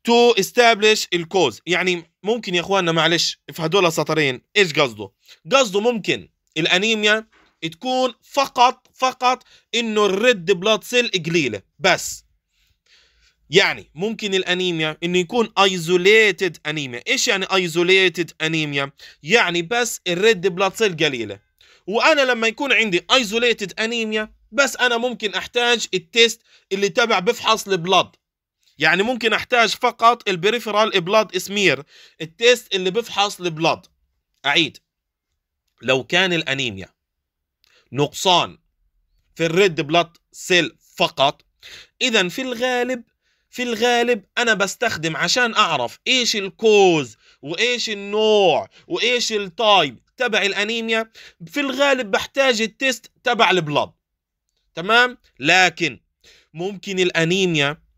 تو establish الكوز يعني ممكن يا اخواننا معلش في هدول السطرين ايش قصده قصده ممكن الانيميا تكون فقط فقط انه الريد بلاد سيل قليله بس يعني ممكن الانيميا انه يكون ايزوليتد انيميا ايش يعني ايزوليتد انيميا يعني بس الريد بلاد سيل قليله وانا لما يكون عندي ايزوليتد انيميا بس انا ممكن احتاج التيست اللي تبع بفحص البلد يعني ممكن احتاج فقط البريفرال بلاد اسمير التيست اللي بفحص البلاد اعيد لو كان الانيميا نقصان في الريد بلاد سيل فقط اذا في الغالب في الغالب انا بستخدم عشان اعرف ايش الكوز وايش النوع وايش التايب تبع الانيميا في الغالب بحتاج التيست تبع البلاد تمام لكن ممكن الانيميا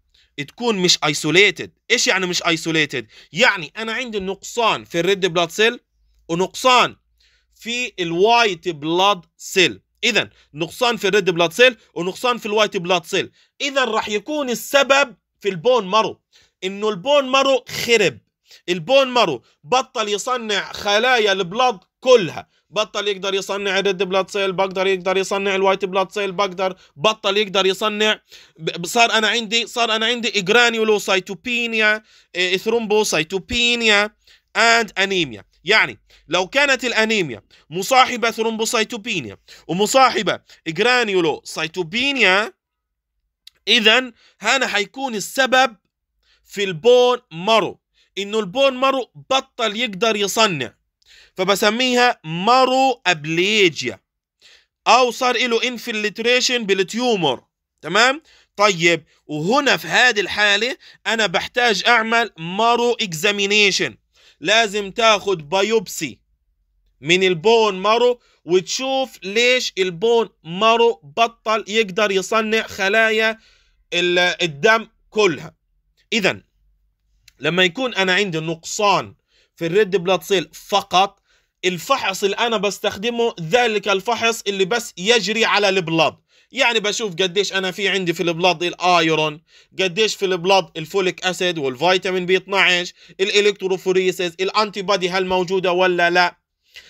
تكون مش ايسوليتد ايش يعني مش ايسوليتد يعني انا عندي نقصان في الريد بلاد سيل ونقصان في الوايت بلاد سيل اذا نقصان في الريد بلاد سيل ونقصان في الوايت بلاد سيل اذا راح يكون السبب في البون مارو انه البون مارو خرب البون مارو بطل يصنع خلايا البلاد كلها بطل يقدر يصنع ريد بلاد سيل بقدر يقدر يصنع الوايت بلاد سيل بقدر بطل يقدر يصنع صار انا عندي صار انا عندي جرانيولوسايتوبينيا ثرومبوسايتوبينيا اند إيه، انيميا يعني لو كانت الانيميا مصاحبه ثرومبوسايتوبينيا ومصاحبه جرانيولوسايتوبينيا اذا هنا حيكون السبب في البون مارو انه البون مارو بطل يقدر يصنع فبسميها مارو أبليجيا أو صار له انفلتريشن بالتيومر تمام طيب وهنا في هذه الحالة أنا بحتاج أعمل مارو إكزامينيشن لازم تاخد بايوبسي من البون مارو وتشوف ليش البون مارو بطل يقدر يصنع خلايا الدم كلها إذا لما يكون أنا عندي نقصان في الريد بلاد سيل فقط الفحص اللي انا بستخدمه ذلك الفحص اللي بس يجري على البلاد يعني بشوف قديش انا في عندي في البلاد الايرون قديش في البلاد الفوليك اسيد والفيتامين بي 12 الالكتروفوريسيس الانتي بادي هل موجوده ولا لا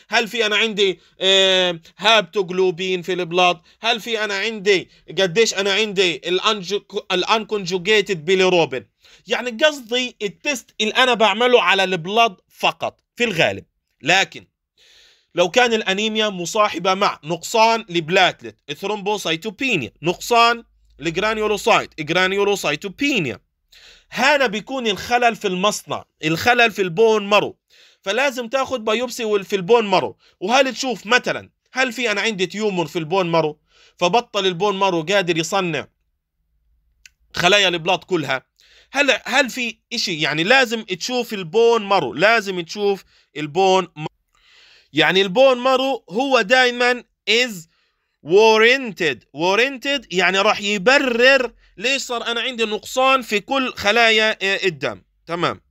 هل في انا عندي آه، هابتوجلوبين في البلاد هل في انا عندي قديش انا عندي الانكونجوجيتد بيليروبين يعني قصدي التست اللي انا بعمله على البلاد فقط في الغالب لكن لو كان الأنيميا مصاحبة مع نقصان لبلاتلت ثرومبوسايتوبينيا نقصان لجرانيولوسايت جرانيولوسايتوبينيا هنا بيكون الخلل في المصنع الخلل في البون مرو فلازم تاخذ بايوبسي في البون مرو وهل تشوف مثلا هل في أنا عندي تيومر في البون مرو فبطل البون مرو قادر يصنع خلايا البلاط كلها هل هل في شيء يعني لازم تشوف البون مرو لازم تشوف البون مرو يعني البون مارو هو دائما از وورنتد وورنتد يعني راح يبرر ليش صار انا عندي نقصان في كل خلايا الدم تمام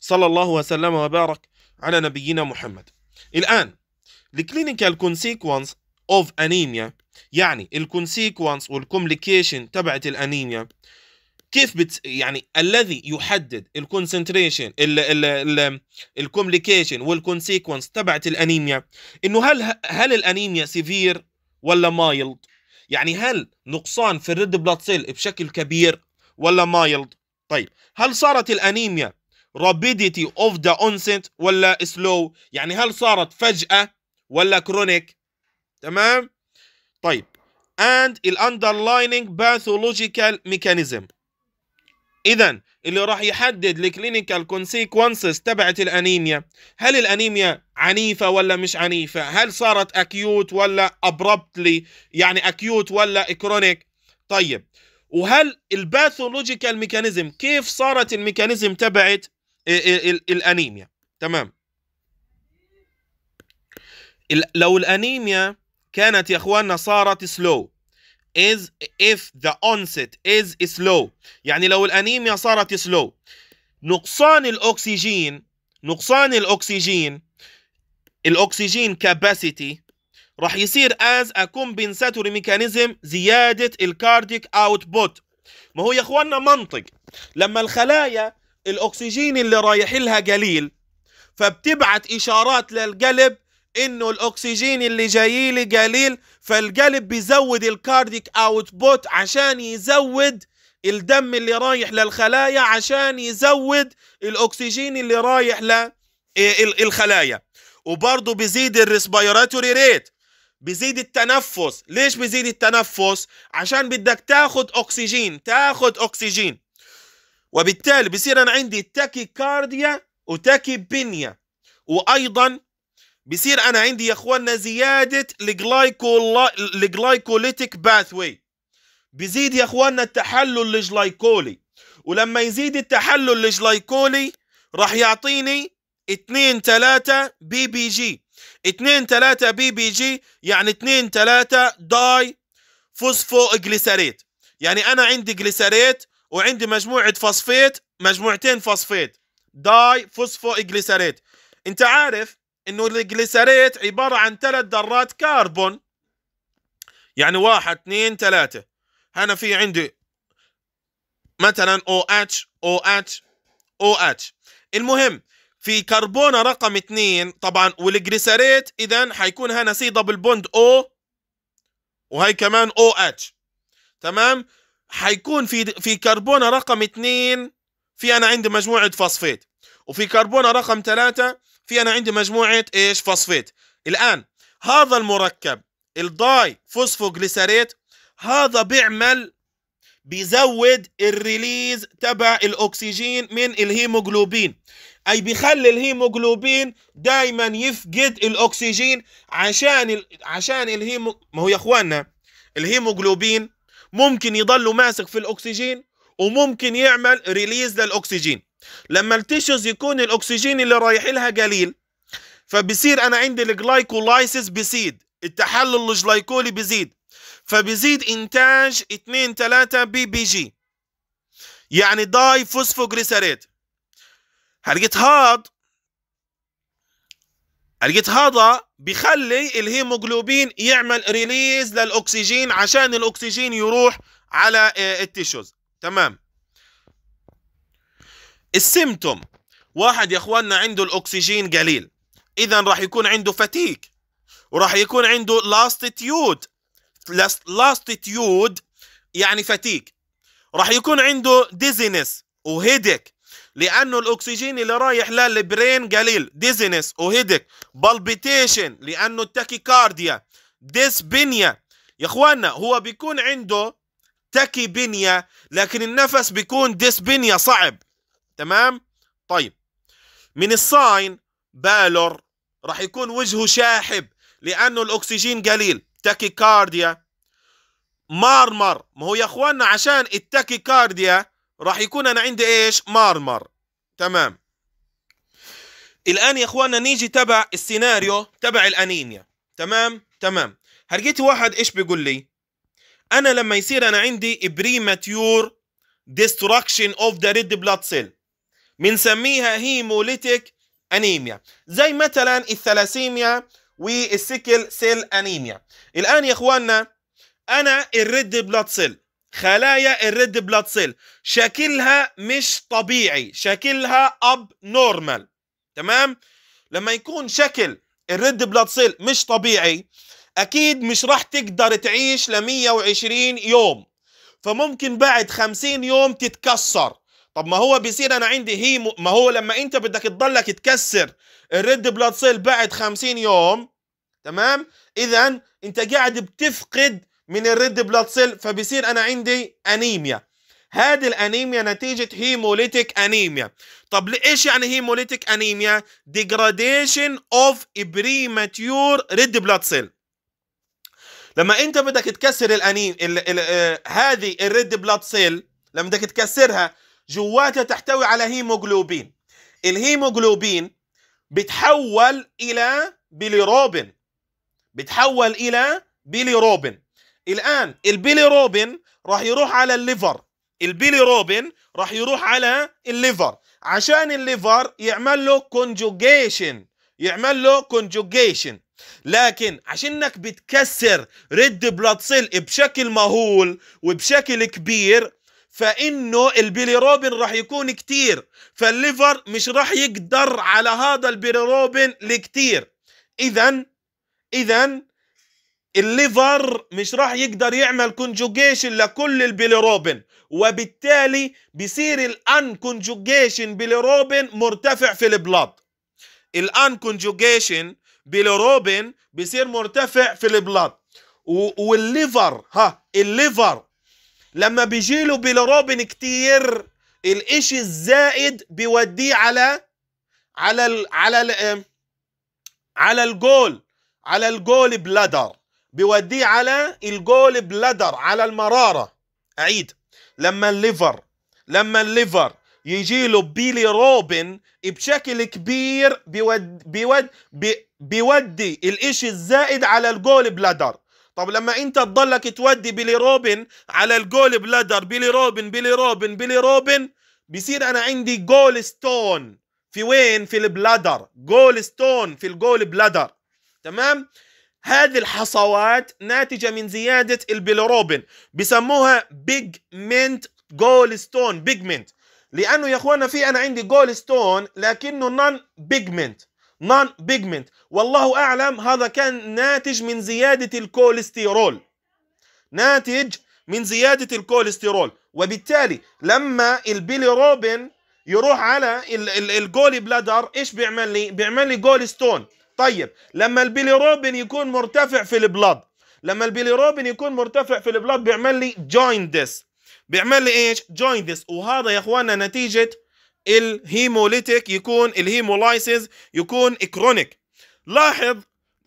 صلى الله وسلم وبارك على نبينا محمد الان الكلينيكال كونسيكونس اوف انيميا يعني الكونسيكونس والكومليكيشن تبعت الانيميا كيف بت يعني الذي يحدد الكونسنتريشن الكومليكيشن والكونسيكونس تبعت الانيميا انه هل هل الانيميا سيفير ولا مايلد يعني هل نقصان في الريد بلاد سيل بشكل كبير ولا مايلد طيب هل صارت الانيميا رابيديتي اوف ذا اونسنت ولا سلو يعني هل صارت فجأة ولا كرونيك تمام طيب and الاندرلايننج باثولوجيكال ميكانيزم اذا اللي راح يحدد الكلينيكال كونسيكونسز تبعت الانيميا هل الانيميا عنيفه ولا مش عنيفه هل صارت اكيوت ولا ابربتلي يعني اكيوت ولا كرونيك طيب وهل الباثولوجيكال ميكانيزم كيف صارت الميكانيزم تبعت الانيميا تمام لو الانيميا كانت يا اخواننا صارت سلو is if the onset is slow يعني لو الانيميا صارت slow نقصان الاكسجين نقصان الاكسجين الاكسجين كاباسيتي راح يصير as a compensatory mechanism زيادة الكارديك output ما هو يا اخوانا منطق لما الخلايا الاكسجين اللي رايح لها قليل فبتبعت اشارات للقلب انه الاكسجين اللي جاي لي قليل فالقلب بيزود الكارديك اوت بوت عشان يزود الدم اللي رايح للخلايا عشان يزود الاكسجين اللي رايح للخلايا إيه، وبرضه بيزيد الريسبيراتوري ريت بيزيد التنفس ليش بيزيد التنفس عشان بدك تاخد اكسجين تاخد اكسجين وبالتالي بصير انا عندي تاكي كارديا وتاكي بنيا وايضا بيصير انا عندي يا اخواننا زياده الجلايكولا الجلايكوليتيك باثوي بيزيد يا اخواننا التحلل الجلايكولي ولما يزيد التحلل الجلايكولي راح يعطيني 2 3 بي بي جي 2 3 بي بي جي يعني 2 3 داي فوسفو جليسريت يعني انا عندي جليسريت وعندي مجموعه فوسفيت مجموعتين فوسفيت داي فوسفو جليسريت انت عارف انه الجليسريت عباره عن ثلاث ذرات كربون يعني واحد اثنين ثلاثه هنا في عندي مثلا او اتش او اتش او اتش المهم في كربونة رقم اثنين طبعا والجليسريت اذا حيكون هنا سي دبل بوند او وهي كمان او اتش تمام حيكون في في كربونة رقم اثنين في انا عندي مجموعة فوسفيت وفي كربونة رقم ثلاثة في انا عندي مجموعه ايش فوسفيت الان هذا المركب الداي فوسفوجليسيريت هذا بيعمل بيزود الريليز تبع الاكسجين من الهيموجلوبين اي بيخلي الهيموجلوبين دايما يفقد الاكسجين عشان ال... عشان الهيمو ما هو يا اخواننا الهيموجلوبين ممكن يضلوا ماسك في الاكسجين وممكن يعمل ريليز للاكسجين لما التيشوز يكون الاكسجين اللي رايح لها قليل فبصير انا عندي الجلايكولايسيس بزيد التحلل الجلايكولي بزيد فبزيد انتاج 2 3 بي بي جي يعني داي فوسفوجليسيريد حرقة هاد حرقة هاضة بخلي الهيموجلوبين يعمل ريليز للأكسجين عشان الأكسجين يروح على آه، التيشوز تمام السيمتوم واحد يا اخواننا عنده الاكسجين قليل اذا راح يكون عنده فتيك وراح يكون عنده لاستيتيود لاستيتيود يعني فتيك راح يكون عنده ديزينس وهيدك لانه الاكسجين اللي رايح للبرين قليل ديزينس وهيدك بالبيتيشن لانه التاكيكارديا ديسبينيا يا اخوانا هو بيكون عنده بنيا لكن النفس بيكون ديسبينيا صعب تمام طيب من الساين بالور راح يكون وجهه شاحب لانه الاكسجين قليل كارديا مارمر ما هو يا اخواننا عشان كارديا راح يكون انا عندي ايش مارمر تمام الان يا اخواننا نيجي تبع السيناريو تبع الانيميا تمام تمام هلقيت واحد ايش بيقول لي انا لما يصير انا عندي بريماتيور ديستراكشن اوف ذا ريد بلاد سيل بنسميها هيموليتيك انيميا زي مثلا الثلاسيميا والسيكل سيل انيميا الان يا اخواننا انا الريد بلاد سيل خلايا الريد بلاد سيل شكلها مش طبيعي شكلها اب نورمال تمام لما يكون شكل الريد بلاد سيل مش طبيعي اكيد مش راح تقدر تعيش ل 120 يوم فممكن بعد 50 يوم تتكسر طب ما هو بيصير انا عندي هيمو ما هو لما انت بدك تضلك تكسر الريد بلاد سيل بعد 50 يوم تمام اذا انت قاعد بتفقد من الريد بلاد سيل فبصير انا عندي انيميا هذه الانيميا نتيجة هيموليتيك انيميا طب ايش يعني هيموليتيك انيميا ديجراديشن اوف بريماتيور ريد بلاد سيل لما انت بدك تكسر الانيم آه، هذه الريد بلاد سيل لما بدك تكسرها جواتها تحتوي على هيموجلوبين الهيموجلوبين بتحول الى بيليروبين بتحول الى بيليروبين الان البيليروبين راح يروح على الليفر البيليروبين راح يروح على الليفر عشان الليفر يعمل له كونجوجيشن يعمل له كونجوجيشن لكن عشانك بتكسر ريد بلاد سيل بشكل مهول وبشكل كبير فانه البيليروبين راح يكون كتير فالليفر مش راح يقدر على هذا البيليروبين لكتير اذا اذا الليفر مش راح يقدر يعمل كونجوجيشن لكل البيليروبين وبالتالي بصير الان كونجوجيشن بيليروبين مرتفع في البلاد الان كونجوجيشن بيليروبين بصير مرتفع في البلاد والليفر ها الليفر لما بيجيله بيلروبين كتير الاشي الزائد بيوديه على على ال على ال إيه؟ على الجول على الجول بلادر بيوديه على الجول بلادر على المراره اعيد لما الليفر لما الليفر يجي له بيلي روبن بشكل كبير بيود بيود بيودي الاشي الزائد على الجول بلادر طب لما انت تضلك تودي بيلي روبن على الجول بلادر بيلي روبن بيلي روبن بيلي روبن بيصير انا عندي جول ستون في وين في البلادر جول ستون في الجول بلادر تمام هذه الحصوات ناتجة من زيادة البيلروبين بيسموها مينت جول ستون مينت لأنه يا أخوانا في أنا عندي جول ستون لكنه نون مينت نون بيجمنت والله اعلم هذا كان ناتج من زياده الكوليسترول ناتج من زياده الكوليسترول وبالتالي لما روبن يروح على الجولي بلادر ايش بيعمل لي بيعمل لي جولي ستون طيب لما روبن يكون مرتفع في البلاد لما روبن يكون مرتفع في البلاد بيعمل لي جويندس بيعمل لي ايش جويندس وهذا يا اخوانا نتيجه الهيموليتيك يكون الهيمولايسيز يكون كرونيك لاحظ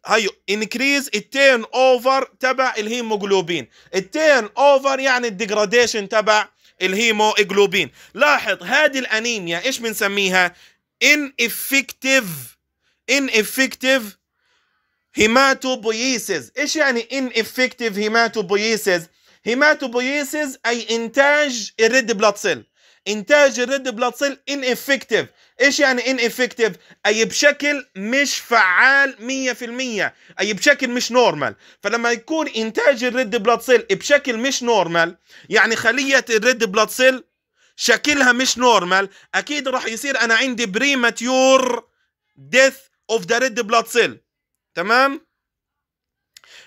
هاي انكريز التيرن اوفر تبع الهيموجلوبين التيرن اوفر يعني الديجراديشن تبع الهيموجلوبين لاحظ هذه الانيميا ايش بنسميها ineffective ineffective hematopoiesis ايش يعني ineffective hematopoiesis hematopoiesis اي انتاج الريد بلاد سيل انتاج الريد بلاد سيل ان افكتيف ايش يعني ان افكتيف اي بشكل مش فعال 100% اي بشكل مش نورمال فلما يكون انتاج الريد بلاد سيل بشكل مش نورمال يعني خليه الريد بلاد سيل شكلها مش نورمال اكيد راح يصير انا عندي بريماتيور ديث اوف ذا ريد بلاد سيل تمام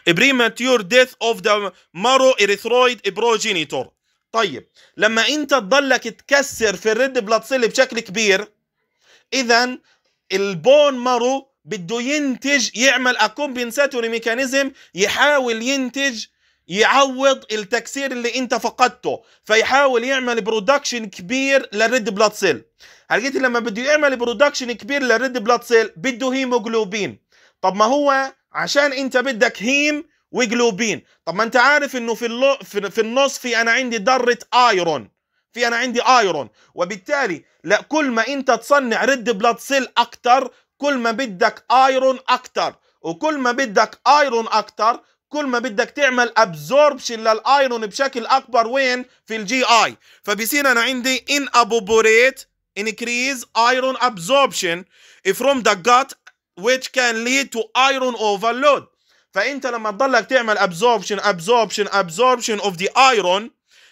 بريماتيور ديث اوف ذا مارو اريثرويد بروجينيتور طيب لما انت تضلك تكسر في الريد بلاد سيل بشكل كبير اذا البون مارو بده ينتج يعمل اكومبنساتوري ميكانيزم يحاول ينتج يعوض التكسير اللي انت فقدته فيحاول يعمل برودكشن كبير للريد بلاد سيل لقيت لما بده يعمل برودكشن كبير للريد بلاد سيل بده هيموجلوبين طب ما هو عشان انت بدك هيم وجلوبين طب ما انت عارف انه في اللو في, في النص في انا عندي ذره ايرون في انا عندي ايرون وبالتالي لا كل ما انت تصنع ريد بلاد سيل اكتر كل ما بدك ايرون اكتر وكل ما بدك ايرون اكتر كل ما بدك تعمل ابزوربشن للايرون بشكل اكبر وين في الجي اي فبصير انا عندي ان ابوبوريت increase iron absorption from the gut which can lead to iron overload فانت لما تضلك تعمل ابزوربشن ابزوربشن ابزوربشن اوف ذا ايرون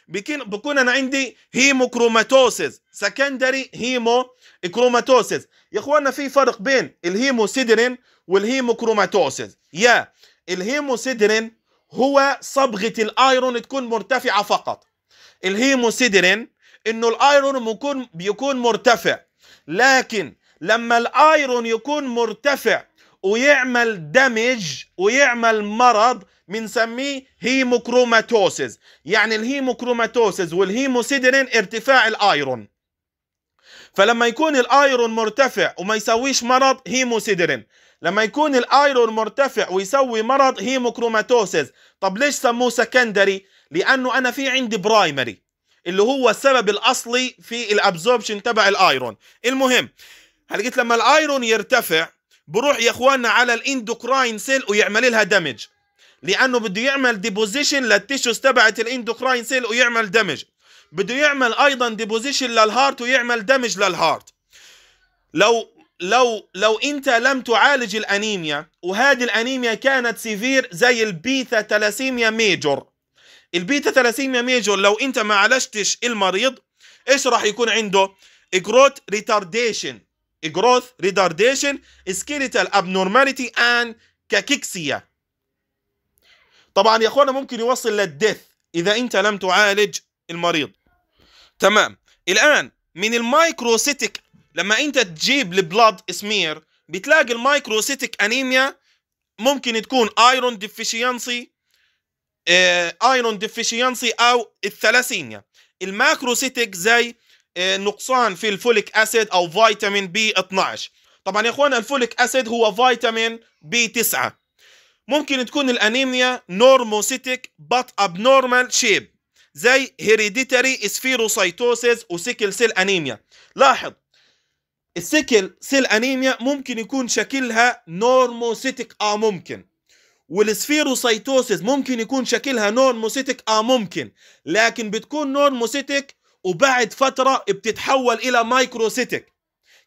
بكون انا عندي هيموكروماتوسيس سكندري هيمو كروماتوسيس يا اخوانا في فرق بين الهيموسيدرين والهيموكروماتوسيس يا الهيموسيدرين هو صبغه الايرون تكون مرتفعه فقط الهيموسيدرين انه الايرون بيكون بيكون مرتفع لكن لما الايرون يكون مرتفع ويعمل دمج ويعمل مرض بنسميه هيموكروماتوسز يعني الهيموكروماتوسز والهيموسيدرين ارتفاع الايرون فلما يكون الايرون مرتفع وما يسويش مرض هيموسيدرين لما يكون الايرون مرتفع ويسوي مرض هيموكروماتوسز طب ليش سموه سكندري لانه انا في عندي برايمري اللي هو السبب الاصلي في الابزوربشن تبع الايرون المهم هل قلت لما الايرون يرتفع بروح يا اخواننا على الاندوكراين سيل ويعمل لها دمج لانه بده يعمل ديبوزيشن للتيشوز تبعت الاندوكراين سيل ويعمل دمج بده يعمل ايضا ديبوزيشن للهارت ويعمل دمج للهارت لو لو لو انت لم تعالج الانيميا وهذه الانيميا كانت سيفير زي البيتا تلاسيميا ميجور البيتا تلاسيميا ميجور لو انت ما عالجتش المريض ايش راح يكون عنده جروت ريتارديشن growth retardation skeletal abnormality and cachexia طبعا يا اخوانا ممكن يوصل للديث اذا انت لم تعالج المريض تمام الان من المايكروسيتك لما انت تجيب البلاد سمير بتلاقي المايكروسيتك انيميا ممكن تكون ايرون ديفيشينسي ايرون ديفيشينسي او الثلاسيميا الماكروسيتك زي آه، نقصان في الفوليك اسيد او فيتامين بي 12 طبعا يا اخوانا الفوليك اسيد هو فيتامين بي 9 ممكن تكون الانيميا نورموسيتك بط نورمال شيب زي هيريديتاري اسفيروسايتوسيس وسيكل سيل انيميا لاحظ السيكل سيل انيميا ممكن يكون شكلها نورموسيتك اه ممكن والسفيروسايتوسيس ممكن يكون شكلها نورموسيتك اه ممكن لكن بتكون نورموسيتك وبعد فترة بتتحول إلى مايكروسيتك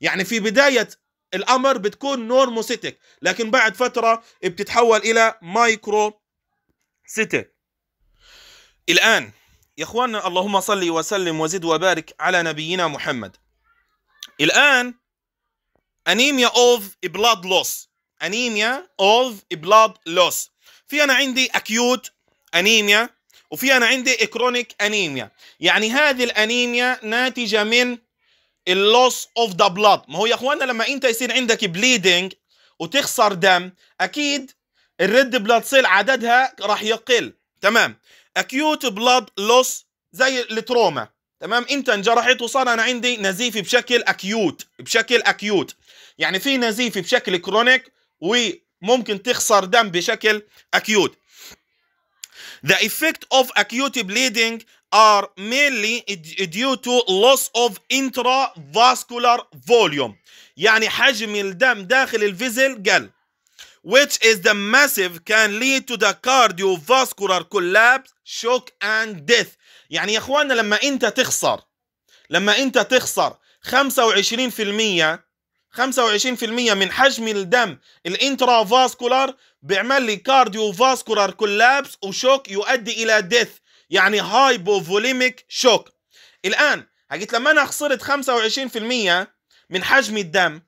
يعني في بداية الأمر بتكون نورموسيتك لكن بعد فترة بتتحول إلى مايكروسيتك الآن يا إخواننا اللهم صل وسلم وزد وبارك على نبينا محمد الآن أنيميا أوف بلاد لوس أنيميا أوف بلاد لوس في أنا عندي أكيوت أنيميا وفي انا عندي كرونيك انيميا يعني هذه الانيميا ناتجه من اللوس اوف ذا بلاد ما هو يا اخوانا لما انت يصير عندك بليدنج وتخسر دم اكيد الريد بلاد سيل عددها راح يقل تمام اكيوت بلاد لوس زي التروما تمام انت انجرحت وصار انا عندي نزيف بشكل اكيوت بشكل اكيوت يعني في نزيف بشكل كرونيك وممكن تخسر دم بشكل اكيوت The effect of acute bleeding are mainly due to loss of intravascular volume يعني حجم الدم داخل الفيزل قل which is the massive can lead to the cardiovascular collapse shock and death يعني يا اخواننا لما انت تخسر لما انت تخسر 25% 25% من حجم الدم الانترا فاسكولار بيعمل لي كارديو فاسكولار كولابس وشوك يؤدي الى ديث يعني هايبوفوليميك شوك الان هجيت لما انا خسرت 25% من حجم الدم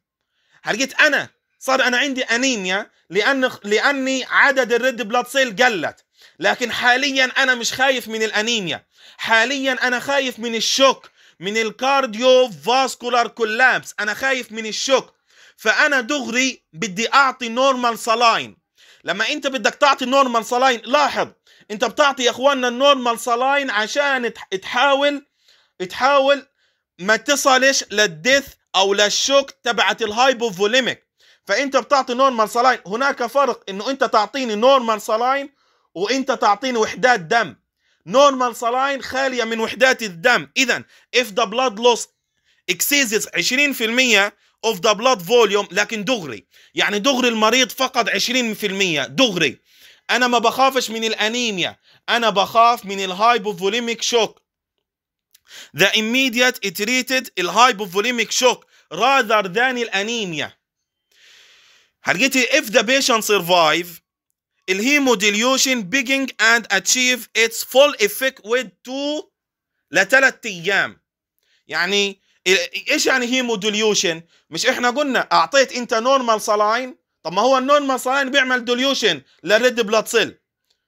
هلقيت انا صار انا عندي انيميا لان لاني عدد الريد بلاد سيل قلت لكن حاليا انا مش خايف من الانيميا حاليا انا خايف من الشوك من الكارديو فاسكولار كولابس انا خايف من الشوك فانا دغري بدي اعطي نورمال سلاين لما انت بدك تعطي نورمال سلاين لاحظ انت بتعطي يا اخواننا النورمال سلاين عشان تحاول تحاول ما تصلش للديث او للشوك تبعت الهايبوفوليميك فانت بتعطي نورمال سلاين هناك فرق انه انت تعطيني نورمال سلاين وانت تعطيني وحدات دم normal saline خالية من وحدات الدم إذا if the blood loss exceeds 20% of the blood volume لكن دغري يعني دغري المريض فقد 20% دغري أنا ما بخافش من الأنيميا أنا بخاف من الهايبوفوليميك شوك the immediate treated الهايبوفوليميك شوك rather than الأنيميا هرجيتي if the patient survive الهيموديليوشن بيجينج اند اتشيف اتس فول افكت with تو لثلاث ايام يعني ايش يعني هيموديليوشن مش احنا قلنا اعطيت انت نورمال صلاين طب ما هو النورمال صلاين بيعمل دوليوشن للريد بلاد سيل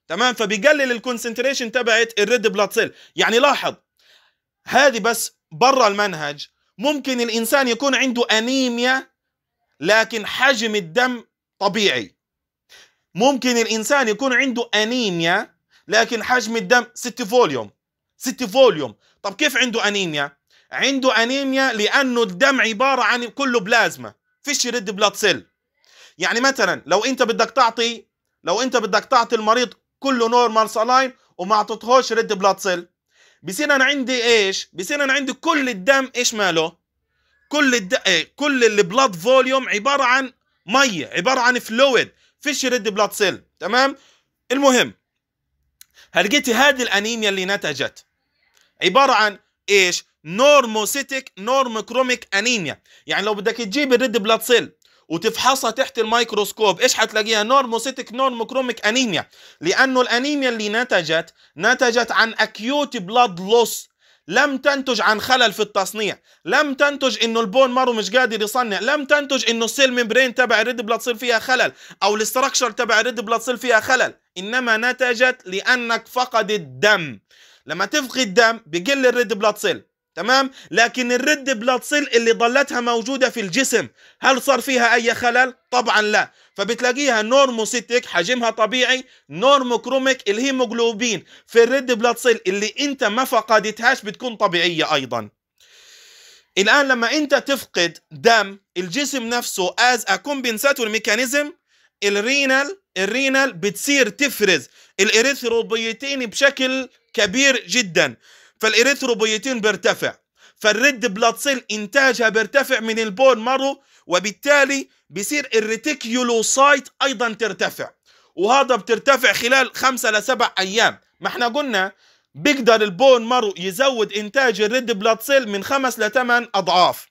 تمام فبيقلل الكونسنتريشن تبعت الريد بلاد سيل يعني لاحظ هذه بس برا المنهج ممكن الانسان يكون عنده انيميا لكن حجم الدم طبيعي ممكن الانسان يكون عنده انيميا لكن حجم الدم 6 فوليوم 6 فوليوم طب كيف عنده انيميا عنده انيميا لانه الدم عباره عن كله بلازما فيش ريد بلاد سيل يعني مثلا لو انت بدك تعطي لو انت بدك تعطي المريض كله نورمال سلاين وما اعطيتهوش ريد بلاد سيل بصير انا عندي ايش بصير انا عندي كل الدم ايش ماله كل الد... إيه، كل البلاد فوليوم عباره عن ميه عباره عن فلويد فيش ريد بلاد سيل تمام المهم هلقيتي هذه الانيميا اللي نتجت عباره عن ايش نورموسيتك نورموكروميك انيميا يعني لو بدك تجيب الريد بلاد سيل وتفحصها تحت الميكروسكوب ايش حتلاقيها نورموسيتك نورموكروميك انيميا لانه الانيميا اللي نتجت نتجت عن اكيوت بلاد لوس لم تنتج عن خلل في التصنيع لم تنتج انه البون مارو مش قادر يصنع لم تنتج انه السيل ميمبرين تبع الريد بلاد سيل فيها خلل او الاستراكشر تبع الريد بلاد سيل فيها خلل انما نتجت لانك فقد الدم لما تفقد الدم بقل الريد بلاد سيل تمام لكن الريد بلاد سيل اللي ظلتها موجوده في الجسم هل صار فيها اي خلل طبعا لا فبتلاقيها نورموسيتك حجمها طبيعي نورموكروميك الهيموجلوبين في الريد بلاد سيل اللي انت ما فقدتهاش بتكون طبيعيه ايضا الان لما انت تفقد دم الجسم نفسه از ا ميكانيزم الرينال الرينال بتصير تفرز الاريثروبيتين بشكل كبير جدا فالاريثروبيتين بيرتفع فالريد بلاد سيل انتاجها بيرتفع من البون مارو وبالتالي بيصير الريتيكيولوسايت ايضا ترتفع وهذا بترتفع خلال خمسة لسبع ايام ما احنا قلنا بيقدر البون مارو يزود انتاج الريد بلاد سيل من خمس لثمان اضعاف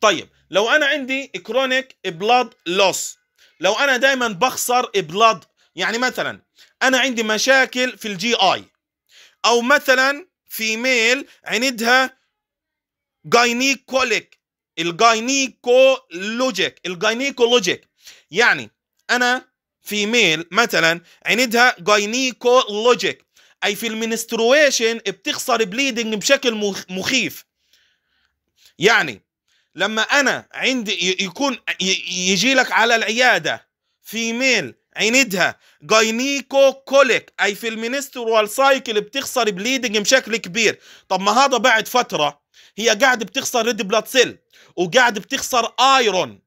طيب لو انا عندي كرونيك بلاد لوس لو انا دايما بخسر بلاد يعني مثلا انا عندي مشاكل في الجي اي او مثلا في ميل عندها جاينيكوليك الجاينيكولوجيك الجاينيكولوجيك يعني انا في ميل مثلا عندها جاينيكولوجيك اي في المنسترويشن بتخسر بليدنج بشكل مخيف يعني لما انا عندي يكون يجي لك على العياده فيميل عندها جاينيكو كوليك اي في المنسترال سايكل بتخسر بليدنج بشكل كبير طب ما هذا بعد فتره هي قاعده بتخسر ريد بلاد سيل وقاعد بتخسر ايرون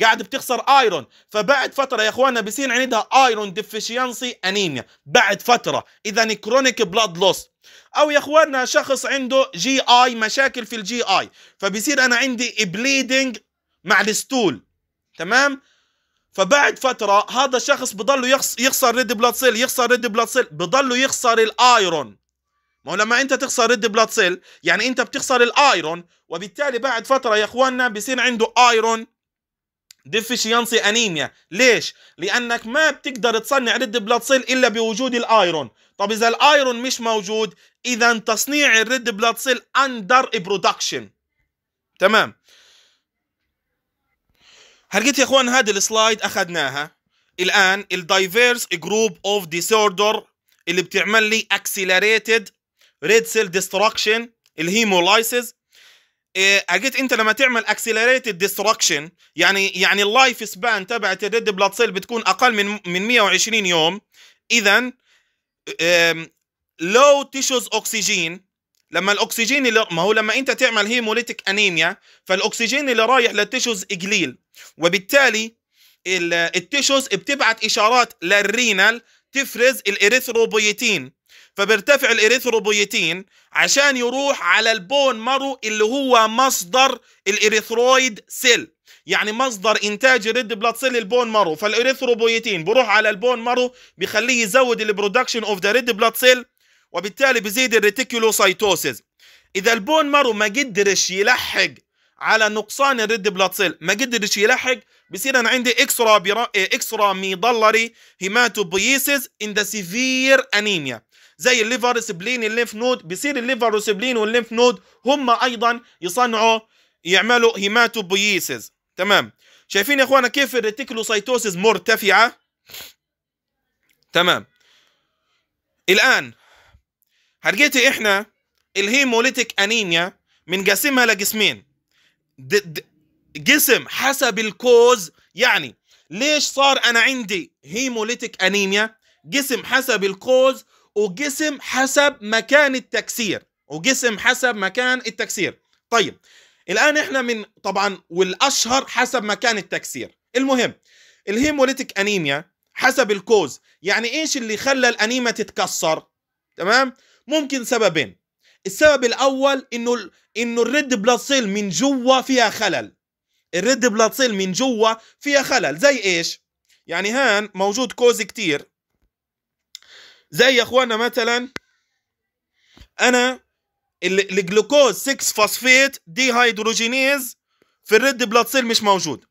قاعد بتخسر ايرون فبعد فتره يا اخوانا بصير عندها ايرون ديفيشينسي انيميا بعد فتره اذا كرونيك بلاد لوس او يا اخوانا شخص عنده جي اي مشاكل في الجي اي فبصير انا عندي بليدنج مع الستول تمام فبعد فتره هذا الشخص بضله يخسر ريد بلاد سيل يخسر ريد بلاد سيل بضله يخسر الايرون هو لما انت تخسر ريد بلاد سيل يعني انت بتخسر الايرون وبالتالي بعد فتره يا اخواننا بصير عنده ايرون ديفيشينسي انيميا ليش لانك ما بتقدر تصنع ريد بلاد سيل الا بوجود الايرون طب اذا الايرون مش موجود اذا تصنيع الريد بلاد سيل اندر برودكشن تمام هلقيت يا اخوان هذه السلايد اخذناها الان الدايفيرس جروب اوف ديسوردر اللي بتعمل لي اكسلريتد ريد سيل ديستراكشن الهيمولايسز اجيت انت لما تعمل اكسلريتد ديستراكشن يعني يعني اللايف سبان تبعت الريد بلاد سيل بتكون اقل من من 120 يوم اذا لو تيشوز اوكسجين لما الاكسجين اللي ما هو لما انت تعمل هيموليتيك انيميا فالاكسجين اللي رايح للتيشوز قليل وبالتالي التيشوز بتبعت اشارات للرينال تفرز الاريثروبويتين فبيرتفع الإريثروبويتين عشان يروح على البون مارو اللي هو مصدر الإريثرويد سيل يعني مصدر انتاج الريد بلاد سيل البون مارو فالإريثروبويتين بروح على البون مارو بيخليه يزود البرودكشن اوف ذا ريد بلاد سيل وبالتالي بيزيد الريتيكولوسايتوسيس اذا البون مارو ما قدرش يلحق على نقصان الريد بلاد سيل ما قدرش يلحق بصير انا عندي اكسترا اكسترا ميضلري هيماتوبيسيس ان ذا سيفير انيميا زي الليفر سبلين الليف نود بيصير الليفر سبلين والليف نود هم ايضا يصنعوا يعملوا هيماتوبويسز تمام شايفين يا اخوانا كيف الريتيكولوسايتوسز مرتفعه تمام الان هرجيت احنا الهيموليتيك انيميا بنقسمها لجسمين جسم حسب الكوز يعني ليش صار انا عندي هيموليتيك انيميا جسم حسب الكوز وجسم حسب مكان التكسير وجسم حسب مكان التكسير طيب الآن إحنا من طبعا والأشهر حسب مكان التكسير المهم الهيموليتيك أنيميا حسب الكوز يعني إيش اللي خلى الانيما تتكسر تمام ممكن سببين السبب الأول إنه إنه الريد بلاد سيل من جوا فيها خلل الريد بلاد سيل من جوا فيها خلل زي إيش يعني هان موجود كوز كتير زي يا اخوانا مثلا انا الجلوكوز 6 فوسفيت دي هيدروجينيز في الريد بلاد سيل مش موجود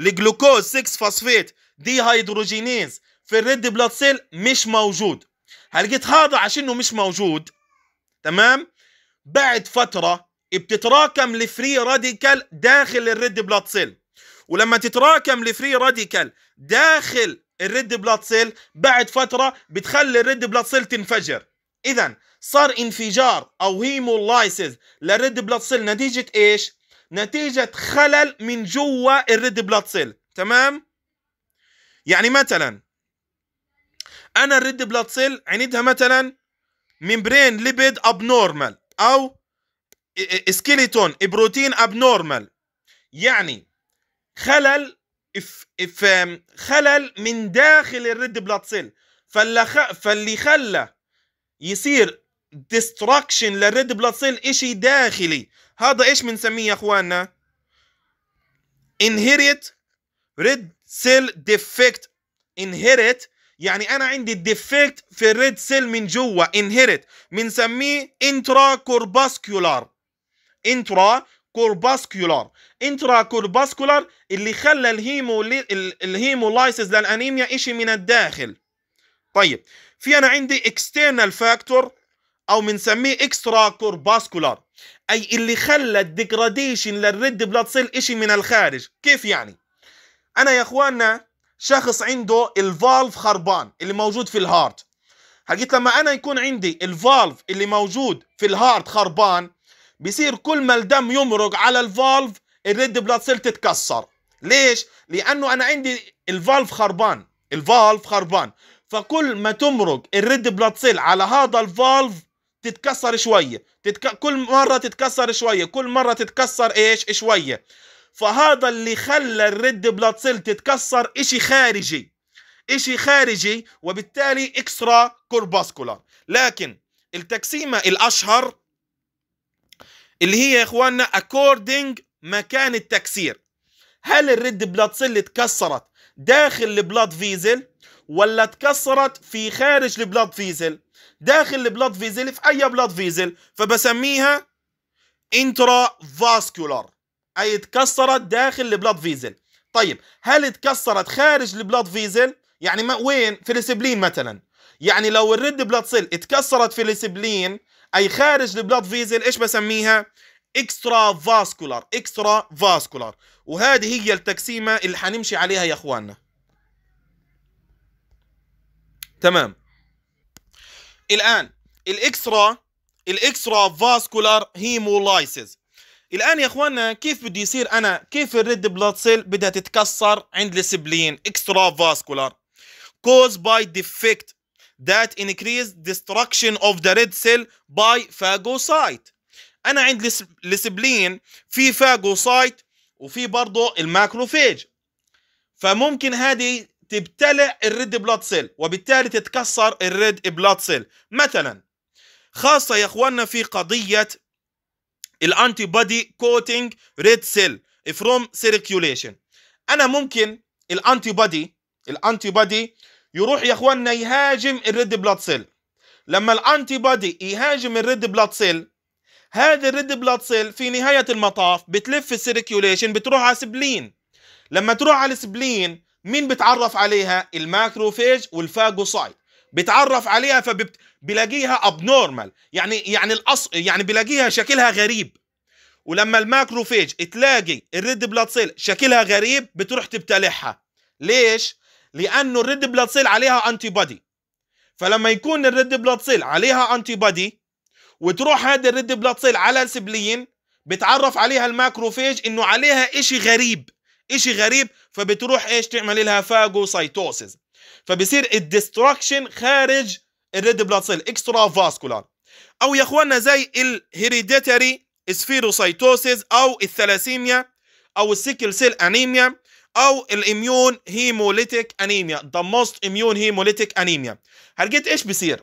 الجلوكوز 6 فوسفيت دي هيدروجينيز في الريد بلاد سيل مش موجود هلقيت هذا عشانه مش موجود تمام بعد فتره بتتراكم الفري راديكال داخل الريد بلاد سيل ولما تتراكم الفري راديكال داخل الريد بلاد سيل بعد فترة بتخلي الريد بلاد سيل تنفجر إذا صار انفجار أو هيمولايسيز للريد بلاد سيل نتيجة إيش؟ نتيجة خلل من جوا الريد بلاد سيل تمام؟ يعني مثلا أنا الريد بلاد سيل عندها مثلا ممبرين ليبيد أبنورمال أو سكيليتون بروتين أبنورمال يعني خلل اف اف um, خلل من داخل الريد بلاد سيل فاللي فاللي خلى يصير ديستراكشن للريد بلاد سيل شيء داخلي هذا ايش بنسميه يا اخواننا inherit red cell defect inherit يعني انا عندي ديفكت في الريد سيل من جوا inherit بنسميه intracorpuscular intra كورباسكولار انترا كورباسكولار اللي خلى الهيمو الهيمولايسيس للانيميا شيء من الداخل طيب في انا عندي اكسترنال فاكتور او بنسميه اكسترا كورباسكولار اي اللي خلى الديجراديشن للريد بلاد سيل شيء من الخارج كيف يعني انا يا اخواننا شخص عنده الفالف خربان اللي موجود في الهارت حقيقة لما انا يكون عندي الفالف اللي موجود في الهارت خربان بصير كل ما الدم يمرق على الفالف الريد بلاد سيل تتكسر ليش لانه انا عندي الفالف خربان الفالف خربان فكل ما تمرق الريد بلاد سيل على هذا الفالف تتكسر شويه تتك... كل مره تتكسر شويه كل مره تتكسر ايش شويه فهذا اللي خلى الريد بلاد سيل تتكسر اشي خارجي اشي خارجي وبالتالي اكسترا كورباسكولار لكن التكسيمه الاشهر اللي هي يا اخواننا اكوردنج مكان التكسير هل الريد بلاد سيل اتكسرت داخل البلاد فيزل ولا اتكسرت في خارج البلاد فيزل داخل البلاد فيزل في اي بلاد فيزل فبسميها انترا فاسكولار اي اتكسرت داخل البلاد فيزل طيب هل اتكسرت خارج البلاد فيزل يعني ما وين في السبلين مثلا يعني لو الريد بلاد سيل اتكسرت في السبلين اي خارج البلاد فيزل ايش بسميها اكسترا فاسكولار اكسترا فاسكولار وهذه هي التقسيمه اللي حنمشي عليها يا اخواننا تمام الان الاكسترا الاكسترا فاسكولار هيمولايسيس الان يا اخواننا كيف بده يصير انا كيف الريد بلاد سيل بدها تتكسر عند السبلين اكسترا فاسكولار كوز باي ديفكت that increase destruction of the red cell by phagocyte انا عند السبلين في فاجوسايت وفي برضه الماكروفيج فممكن هذه تبتلع الريد بلاد سيل وبالتالي تتكسر الريد بلاد سيل مثلا خاصة يا اخواننا في قضية الانتي بادي كوتينج ريد سيل فروم سيركيوليشن انا ممكن الانتي بادي الانتي آه يروح يا اخواننا يهاجم الريد بلاد سيل لما الانتي بادي يهاجم الريد بلاد سيل هذه الريد بلاد سيل في نهايه المطاف بتلف السيركيوليشن بتروح على سبلين لما تروح على السبلين مين بتعرف عليها الماكروفيج والفاجوسايت بتعرف عليها فبلاقيها ابنورمال يعني يعني الأص... يعني بلاقيها شكلها غريب ولما الماكروفيج تلاقي الريد بلاد سيل شكلها غريب بتروح تبتلعها ليش لانه الريد بلاد سيل عليها انتي بادي فلما يكون الريد بلاد سيل عليها انتي بادي وتروح هذه الريد بلاد سيل على السبليين بتعرف عليها الماكروفيج انه عليها اشي غريب اشي غريب فبتروح ايش تعمل لها فاجوسايتوسيس فبصير الدستركشن خارج الريد بلاد سيل اكسترا فاسكولار او يا اخواننا زي الهيريديتري سفيروسايتوسيس او الثلاسيميا او السيكل سيل انيميا او الاميون هيموليتيك انيميا ذا موست اميون هيموليتيك انيميا هلقيت ايش بصير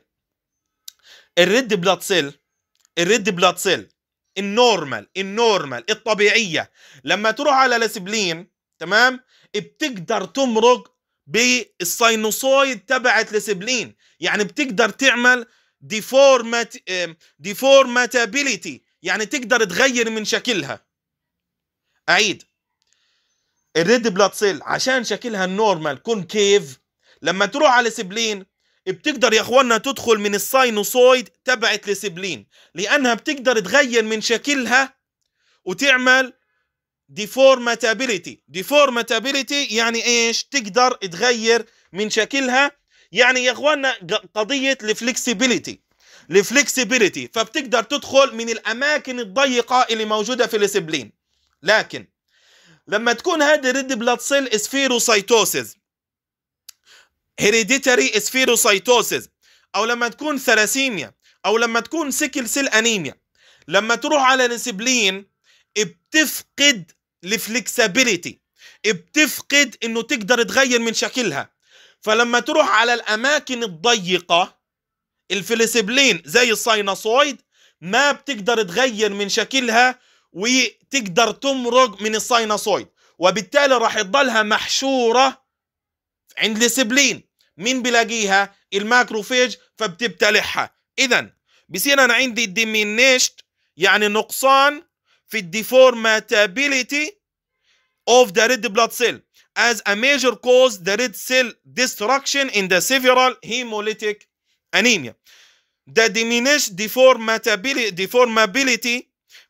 الريد بلاد سيل الريد بلاد سيل النورمال النورمال الطبيعيه لما تروح على لاسبلين تمام بتقدر تمرق بالساينوسويد تبعت لاسبلين يعني بتقدر تعمل ديفورمات ديفورماتابيليتي يعني تقدر تغير من شكلها اعيد الريد بلاد سيل عشان شكلها النورمال كونكيف لما تروح على سبلين بتقدر يا اخوانا تدخل من الساينوسويد تبعت لسبلين لانها بتقدر تغير من شكلها وتعمل ديفورماتابيليتي ديفورماتابيليتي يعني ايش تقدر تغير من شكلها يعني يا اخوانا قضيه الفلكسبيليتي الفلكسبيليتي فبتقدر تدخل من الاماكن الضيقه اللي موجوده في السبلين لكن لما تكون هذه ريد بلاد سيل اسفيروسايتوسيس هيريديتري اسفيروسايتوسيس او لما تكون ثلاسيميا او لما تكون سيكل سيل انيميا لما تروح على الانسبلين بتفقد الفلكسبيليتي بتفقد انه تقدر تغير من شكلها فلما تروح على الاماكن الضيقه الفلسبلين زي الساينوسويد ما بتقدر تغير من شكلها وتقدر تمرق من الساينوسويد وبالتالي راح تضلها محشوره عند السبلين مين بلاقيها الماكروفيج فبتبتلعها اذا بصير انا عندي ديمينيشت يعني نقصان في الديفورماتابيليتي اوف ذا ريد بلاد سيل as a major cause the red cell destruction in the several hemolytic anemia. The diminished deformability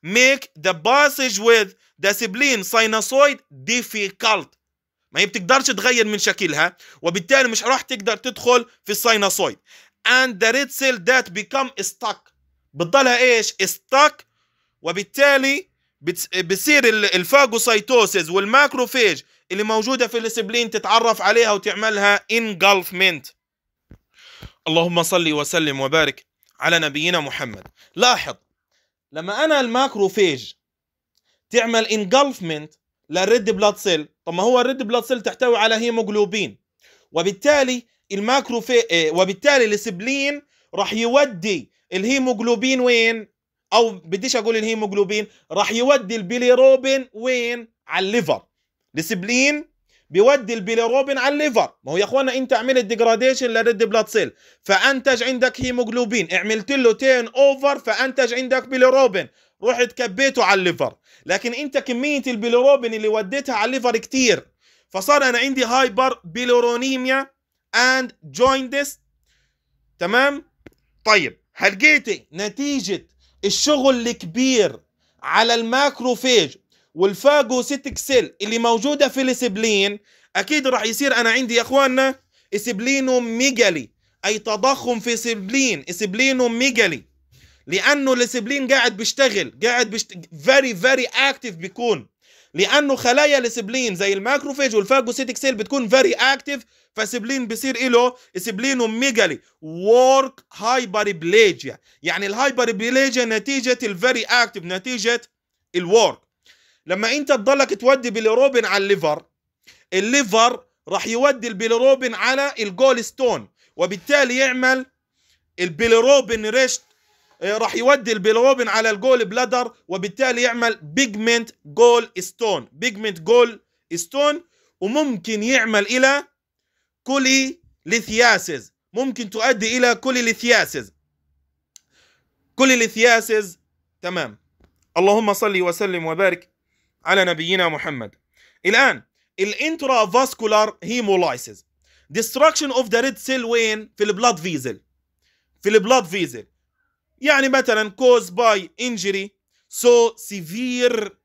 make the passage with the spleen sinusoid difficult ما هي بتقدرش تغير من شكلها وبالتالي مش راح تقدر تدخل في الساينوسويد and the red cell that become stuck بتضلها ايش stuck وبالتالي بتصير الفاجوسايتوسيس والماكروفيج اللي موجوده في السبلين تتعرف عليها وتعملها انجلفمنت اللهم صل وسلم وبارك على نبينا محمد لاحظ لما انا الماكروفيج تعمل انجلفمنت للريد بلاد سيل طب ما هو الريد بلاد سيل تحتوي على هيموجلوبين وبالتالي الماكروفي آه، وبالتالي السبلين راح يودي الهيموجلوبين وين او بديش اقول الهيموجلوبين راح يودي البيليروبين وين على الليفر السبلين بيودي البيليروبين على الليفر ما هو يا اخوانا انت عملت ديجراديشن للريد بلاد سيل فانتج عندك هيموجلوبين عملت له تيرن اوفر فانتج عندك بيليروبين رحت كبيته على الليفر لكن انت كميه البيليروبين اللي وديتها على الليفر كتير فصار انا عندي هايبر بيليرونيميا اند جوينتس تمام طيب هلقيتي نتيجه الشغل الكبير على الماكروفيج والفاجوسيتك سيل اللي موجوده في السبلين اكيد راح يصير انا عندي يا اخواننا اسبلينو ميجالي اي تضخم في سبلين اسبلينو ميجالي لانه السبلين قاعد بيشتغل قاعد فيري فيري اكتف بيكون لانه خلايا السبلين زي الماكروفيج والفاجوسيتك سيل بتكون فيري اكتف فسبلين بيصير له سبلينو ميجالي وورك هايبر بليجيا يعني الهايبر بليجيا نتيجه الفيري اكتف نتيجه الورك لما انت تضلك تودي بيليروبين على الليفر الليفر راح يودي البيليروبين على الجول ستون وبالتالي يعمل البيليروبين ريشت آه، راح يودي البيليروبين على الجول بلادر وبالتالي يعمل بيجمنت جول ستون بيجمنت جول ستون وممكن يعمل الى كولي لثياسز ممكن تؤدي الى كولي لثياسز كولي لثياسز تمام اللهم صل وسلم وبارك على نبينا محمد الآن الانترا فاسكولار هيمولايسيس destruction اوف ذا ريد سيل وين في البلاد فيزل في البلاد فيزل يعني مثلا كوز باي انجري سو سيفير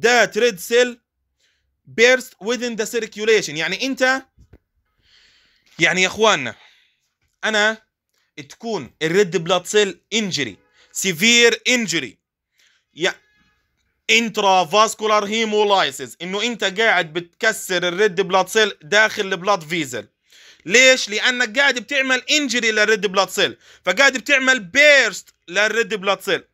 ذات ريد سيل بيرست within ذا circulation يعني انت يعني يا اخواننا انا تكون الريد بلاد سيل انجري سيفير انجري intravascular hemolysis هيمولايسيس انه انت قاعد بتكسر الريد بلاد سيل داخل البلاد فيزل ليش لانك قاعد بتعمل انجري للريد بلاد سيل فقاعد بتعمل بيرست للريد بلاد سيل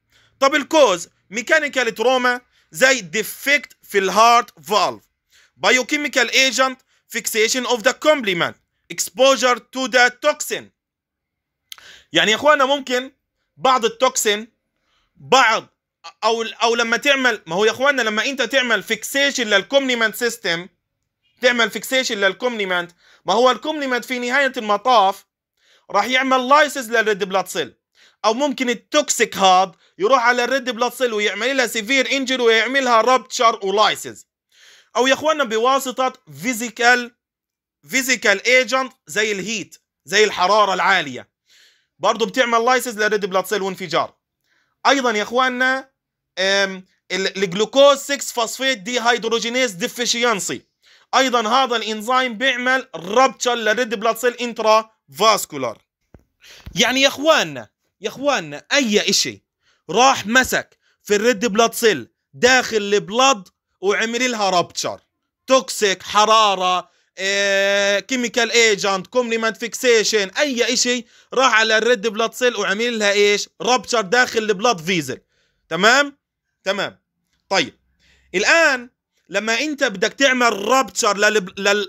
طب الكوز ميكانيكال تروما زي ديفكت في الهارت فالف بايوكيميكال ايجنت فيكسيشن اوف ذا كومبليمنت اكسبوجر تو ذا توكسين يعني يا اخوانا ممكن بعض التوكسين بعض او او لما تعمل ما هو يا اخواننا لما انت تعمل فيكسيشن للكومنيمنت سيستم تعمل فيكسيشن للكومنيمنت ما هو الكومنيمنت في نهايه المطاف راح يعمل لايسز للريد بلاد سيل او ممكن التوكسيك هاد يروح على الريد بلاد سيل ويعمل لها سيفير انجر ويعملها رابتشر ولايسز او يا اخواننا بواسطه فيزيكال فيزيكال ايجنت زي الهيت زي الحراره العاليه برضه بتعمل لايسز للريد بلاد سيل وانفجار ايضا يا اخواننا الجلوكوز 6 فوسفيت دي هيدروجينيز ديفيشينسي ايضا هذا الانزيم بيعمل ربتشر للريد بلاد سيل انترا فاسكولار يعني يا اخواننا يا اخواننا اي اشي راح مسك في الريد بلاد سيل داخل البلاد وعمل لها رابتشر توكسيك حراره كيميكال ايجنت كومبلمنت فيكسيشن اي شيء راح على الريد بلاد سيل وعمل لها ايش رابتشر داخل البلاد فيزل تمام تمام طيب الان لما انت بدك تعمل رابتشر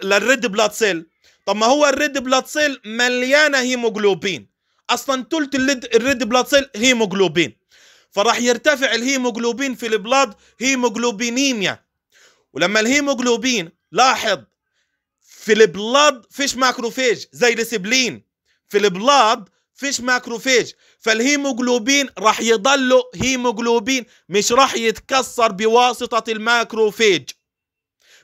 للريد بلاد سيل طب ما هو الريد بلاد سيل مليانه هيموجلوبين اصلا ثلث الريد بلاد سيل هيموجلوبين فراح يرتفع الهيموجلوبين في البلاد هيموجلوبينيميا ولما الهيموجلوبين لاحظ في البلاد فيش ماكروفيج زي السبلين في البلاد فيش ماكروفيج فالهيموجلوبين راح يضله هيموجلوبين مش راح يتكسر بواسطة الماكروفيج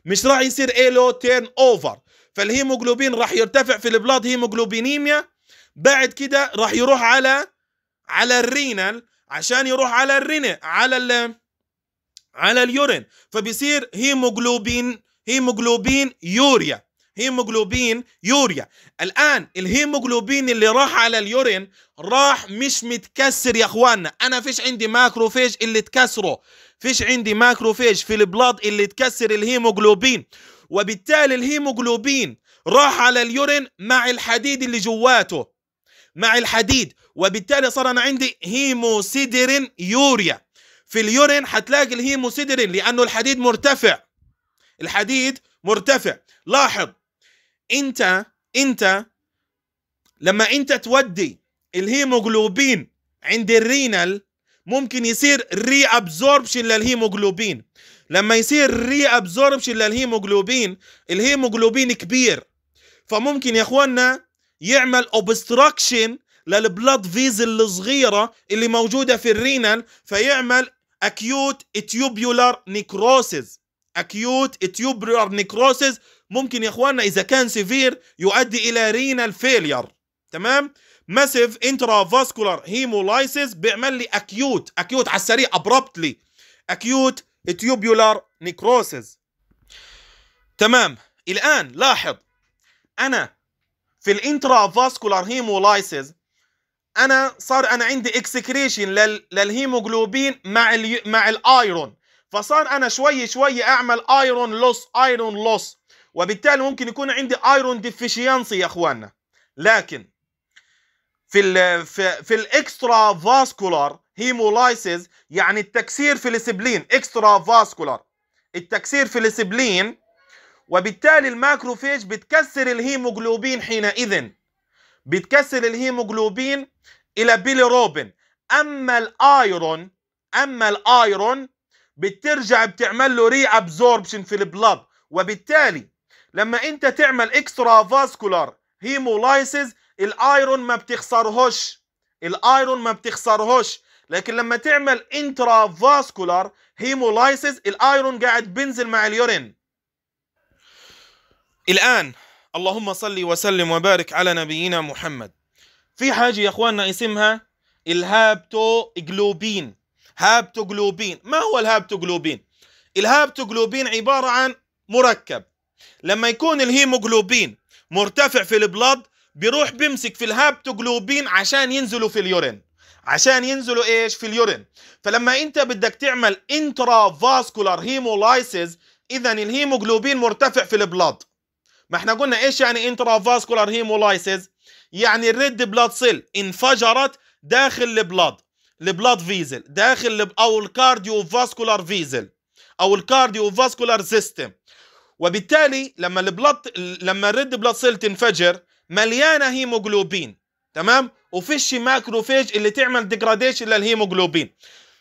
مش راح يصير إيلو تيرن اوفر فالهيموجلوبين راح يرتفع في البلاد هيموجلوبينيميا بعد كده راح يروح على على الرينال عشان يروح على الرينا على ال على اليورين فبيصير هيموجلوبين هيموجلوبين يوريا هيموجلوبين يوريا الان الهيموجلوبين اللي راح على اليورين راح مش متكسر يا اخواننا انا فيش عندي ماكروفيج اللي تكسره فيش عندي ماكروفيج في البلاد اللي تكسر الهيموجلوبين وبالتالي الهيموجلوبين راح على اليورين مع الحديد اللي جواته مع الحديد وبالتالي صار انا عندي هيموسيدرين يوريا في اليورين حتلاقي الهيموسيدرين لانه الحديد مرتفع الحديد مرتفع لاحظ انت انت لما انت تودي الهيموجلوبين عند الرينال ممكن يصير ري ابزوربشن للهيموجلوبين لما يصير ري ابزوربشن للهيموجلوبين الهيموجلوبين كبير فممكن يا اخوانا يعمل اوبستراكشن للبلاد فيزل الصغيره اللي موجوده في الرينال فيعمل اكيوت تيوبولار نيكروسيس اكيوت تيوبولار نيكروسيس ممكن يا اخواننا اذا كان سيفير يؤدي الى رينال فيلير تمام ماسيف فاسكولار هيمولايسيس بيعمل لي اكيوت اكيوت على السريع ابربتلي اكيوت تيوبولار نيكروسيس تمام الان لاحظ انا في الانترا فاسكولار هيمولايسيس انا صار انا عندي اكسكريشن لل... للهيموجلوبين مع مع الايرون فصار انا شوي شوي اعمل ايرون لوس ايرون لوس وبالتالي ممكن يكون عندي ايرون ديفيشينسي يا اخواننا لكن في الـ في, في الاكسترا فاسكولار هيمولايسيز يعني التكسير في السبلين اكسترا فاسكولار التكسير في السبلين وبالتالي الماكروفيج بتكسر الهيموجلوبين حينئذ بتكسر الهيموجلوبين الى بيليروبين اما الايرون اما الايرون بترجع بتعمل له ري ابزوربشن في البلاد وبالتالي لما انت تعمل اكسترا فاسكولار هيمولايسيز الايرون ما بتخسرهوش الايرون ما بتخسرهوش لكن لما تعمل انترا فاسكولار هيمولايسيز الايرون قاعد بينزل مع اليورين الان اللهم صل وسلم وبارك على نبينا محمد في حاجه يا اخواننا اسمها هابتو جلوبين ما هو الهابتو جلوبين عباره عن مركب لما يكون الهيموجلوبين مرتفع في البلاد بيروح بيمسك في الهابتوجلوبين عشان ينزلوا في اليورين عشان ينزلوا ايش في اليورين فلما انت بدك تعمل انترا فاسكولار هيمولايسيز اذا الهيموجلوبين مرتفع في البلاد ما احنا قلنا ايش يعني انترا فاسكولار هيمولايسيز يعني الريد بلاد سيل انفجرت داخل البلاد البلاد فيزل داخل او الكارديو فاسكولار فيزل او الكارديو فاسكولار سيستم وبالتالي لما البلط لما الريد بلاد سيل تنفجر مليانه هيموجلوبين تمام وفيش ماكروفيج اللي تعمل ديجراديشن للهيموجلوبين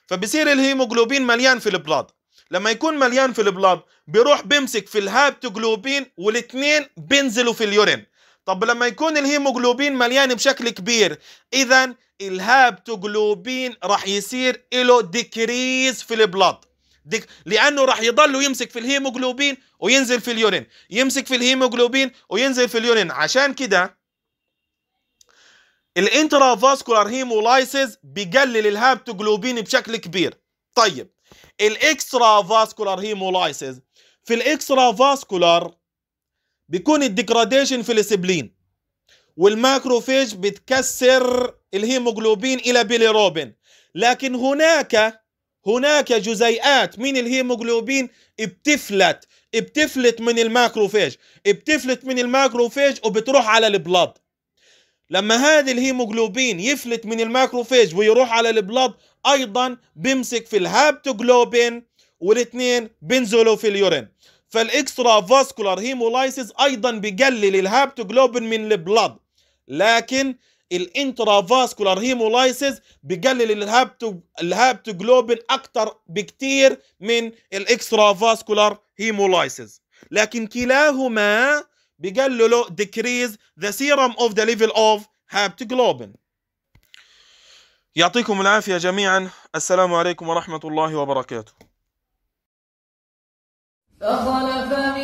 فبصير الهيموجلوبين مليان في البلاد لما يكون مليان في البلاد بيروح بيمسك في الهابتوجلوبين والاثنين بينزلوا في اليورين طب لما يكون الهيموجلوبين مليان بشكل كبير اذا الهابتوجلوبين راح يصير له ديكريز في البلاد ديك لانه راح يضل يمسك في الهيموجلوبين وينزل في اليورين يمسك في الهيموجلوبين وينزل في اليورين عشان كده الانترافاسكولار هيمولايسيس بيقلل الهابتوجلوبين بشكل كبير طيب الاكسترا فاسكولار هيمولايسيس في الاكسترا فاسكولار بيكون الديجراديشن في السبلين والماكروفيج بتكسر الهيموجلوبين الى بيليروبين لكن هناك هناك جزيئات من الهيموجلوبين بتفلت بتفلت من الماكروفاج بتفلت من الماكروفاج وبتروح على البلاد لما هذا الهيموجلوبين يفلت من الماكروفاج ويروح على البلاد ايضا بيمسك في الهابتوجلوبين والاثنين بينزلوا في اليورين فالاكسترا فاسكولار هيمولايسيس ايضا بيقلل الهابتوجلوبين من البلاد لكن الانترافاسكولار هيمولايسيس بيقلل الهابتوجلوبين اكثر بكثير من الاكسترافاسكولار هيمولايسيس لكن كلاهما بيقللوا decrease the serum of the level of haptoglobin يعطيكم العافية جميعا السلام عليكم ورحمة الله وبركاته فخلف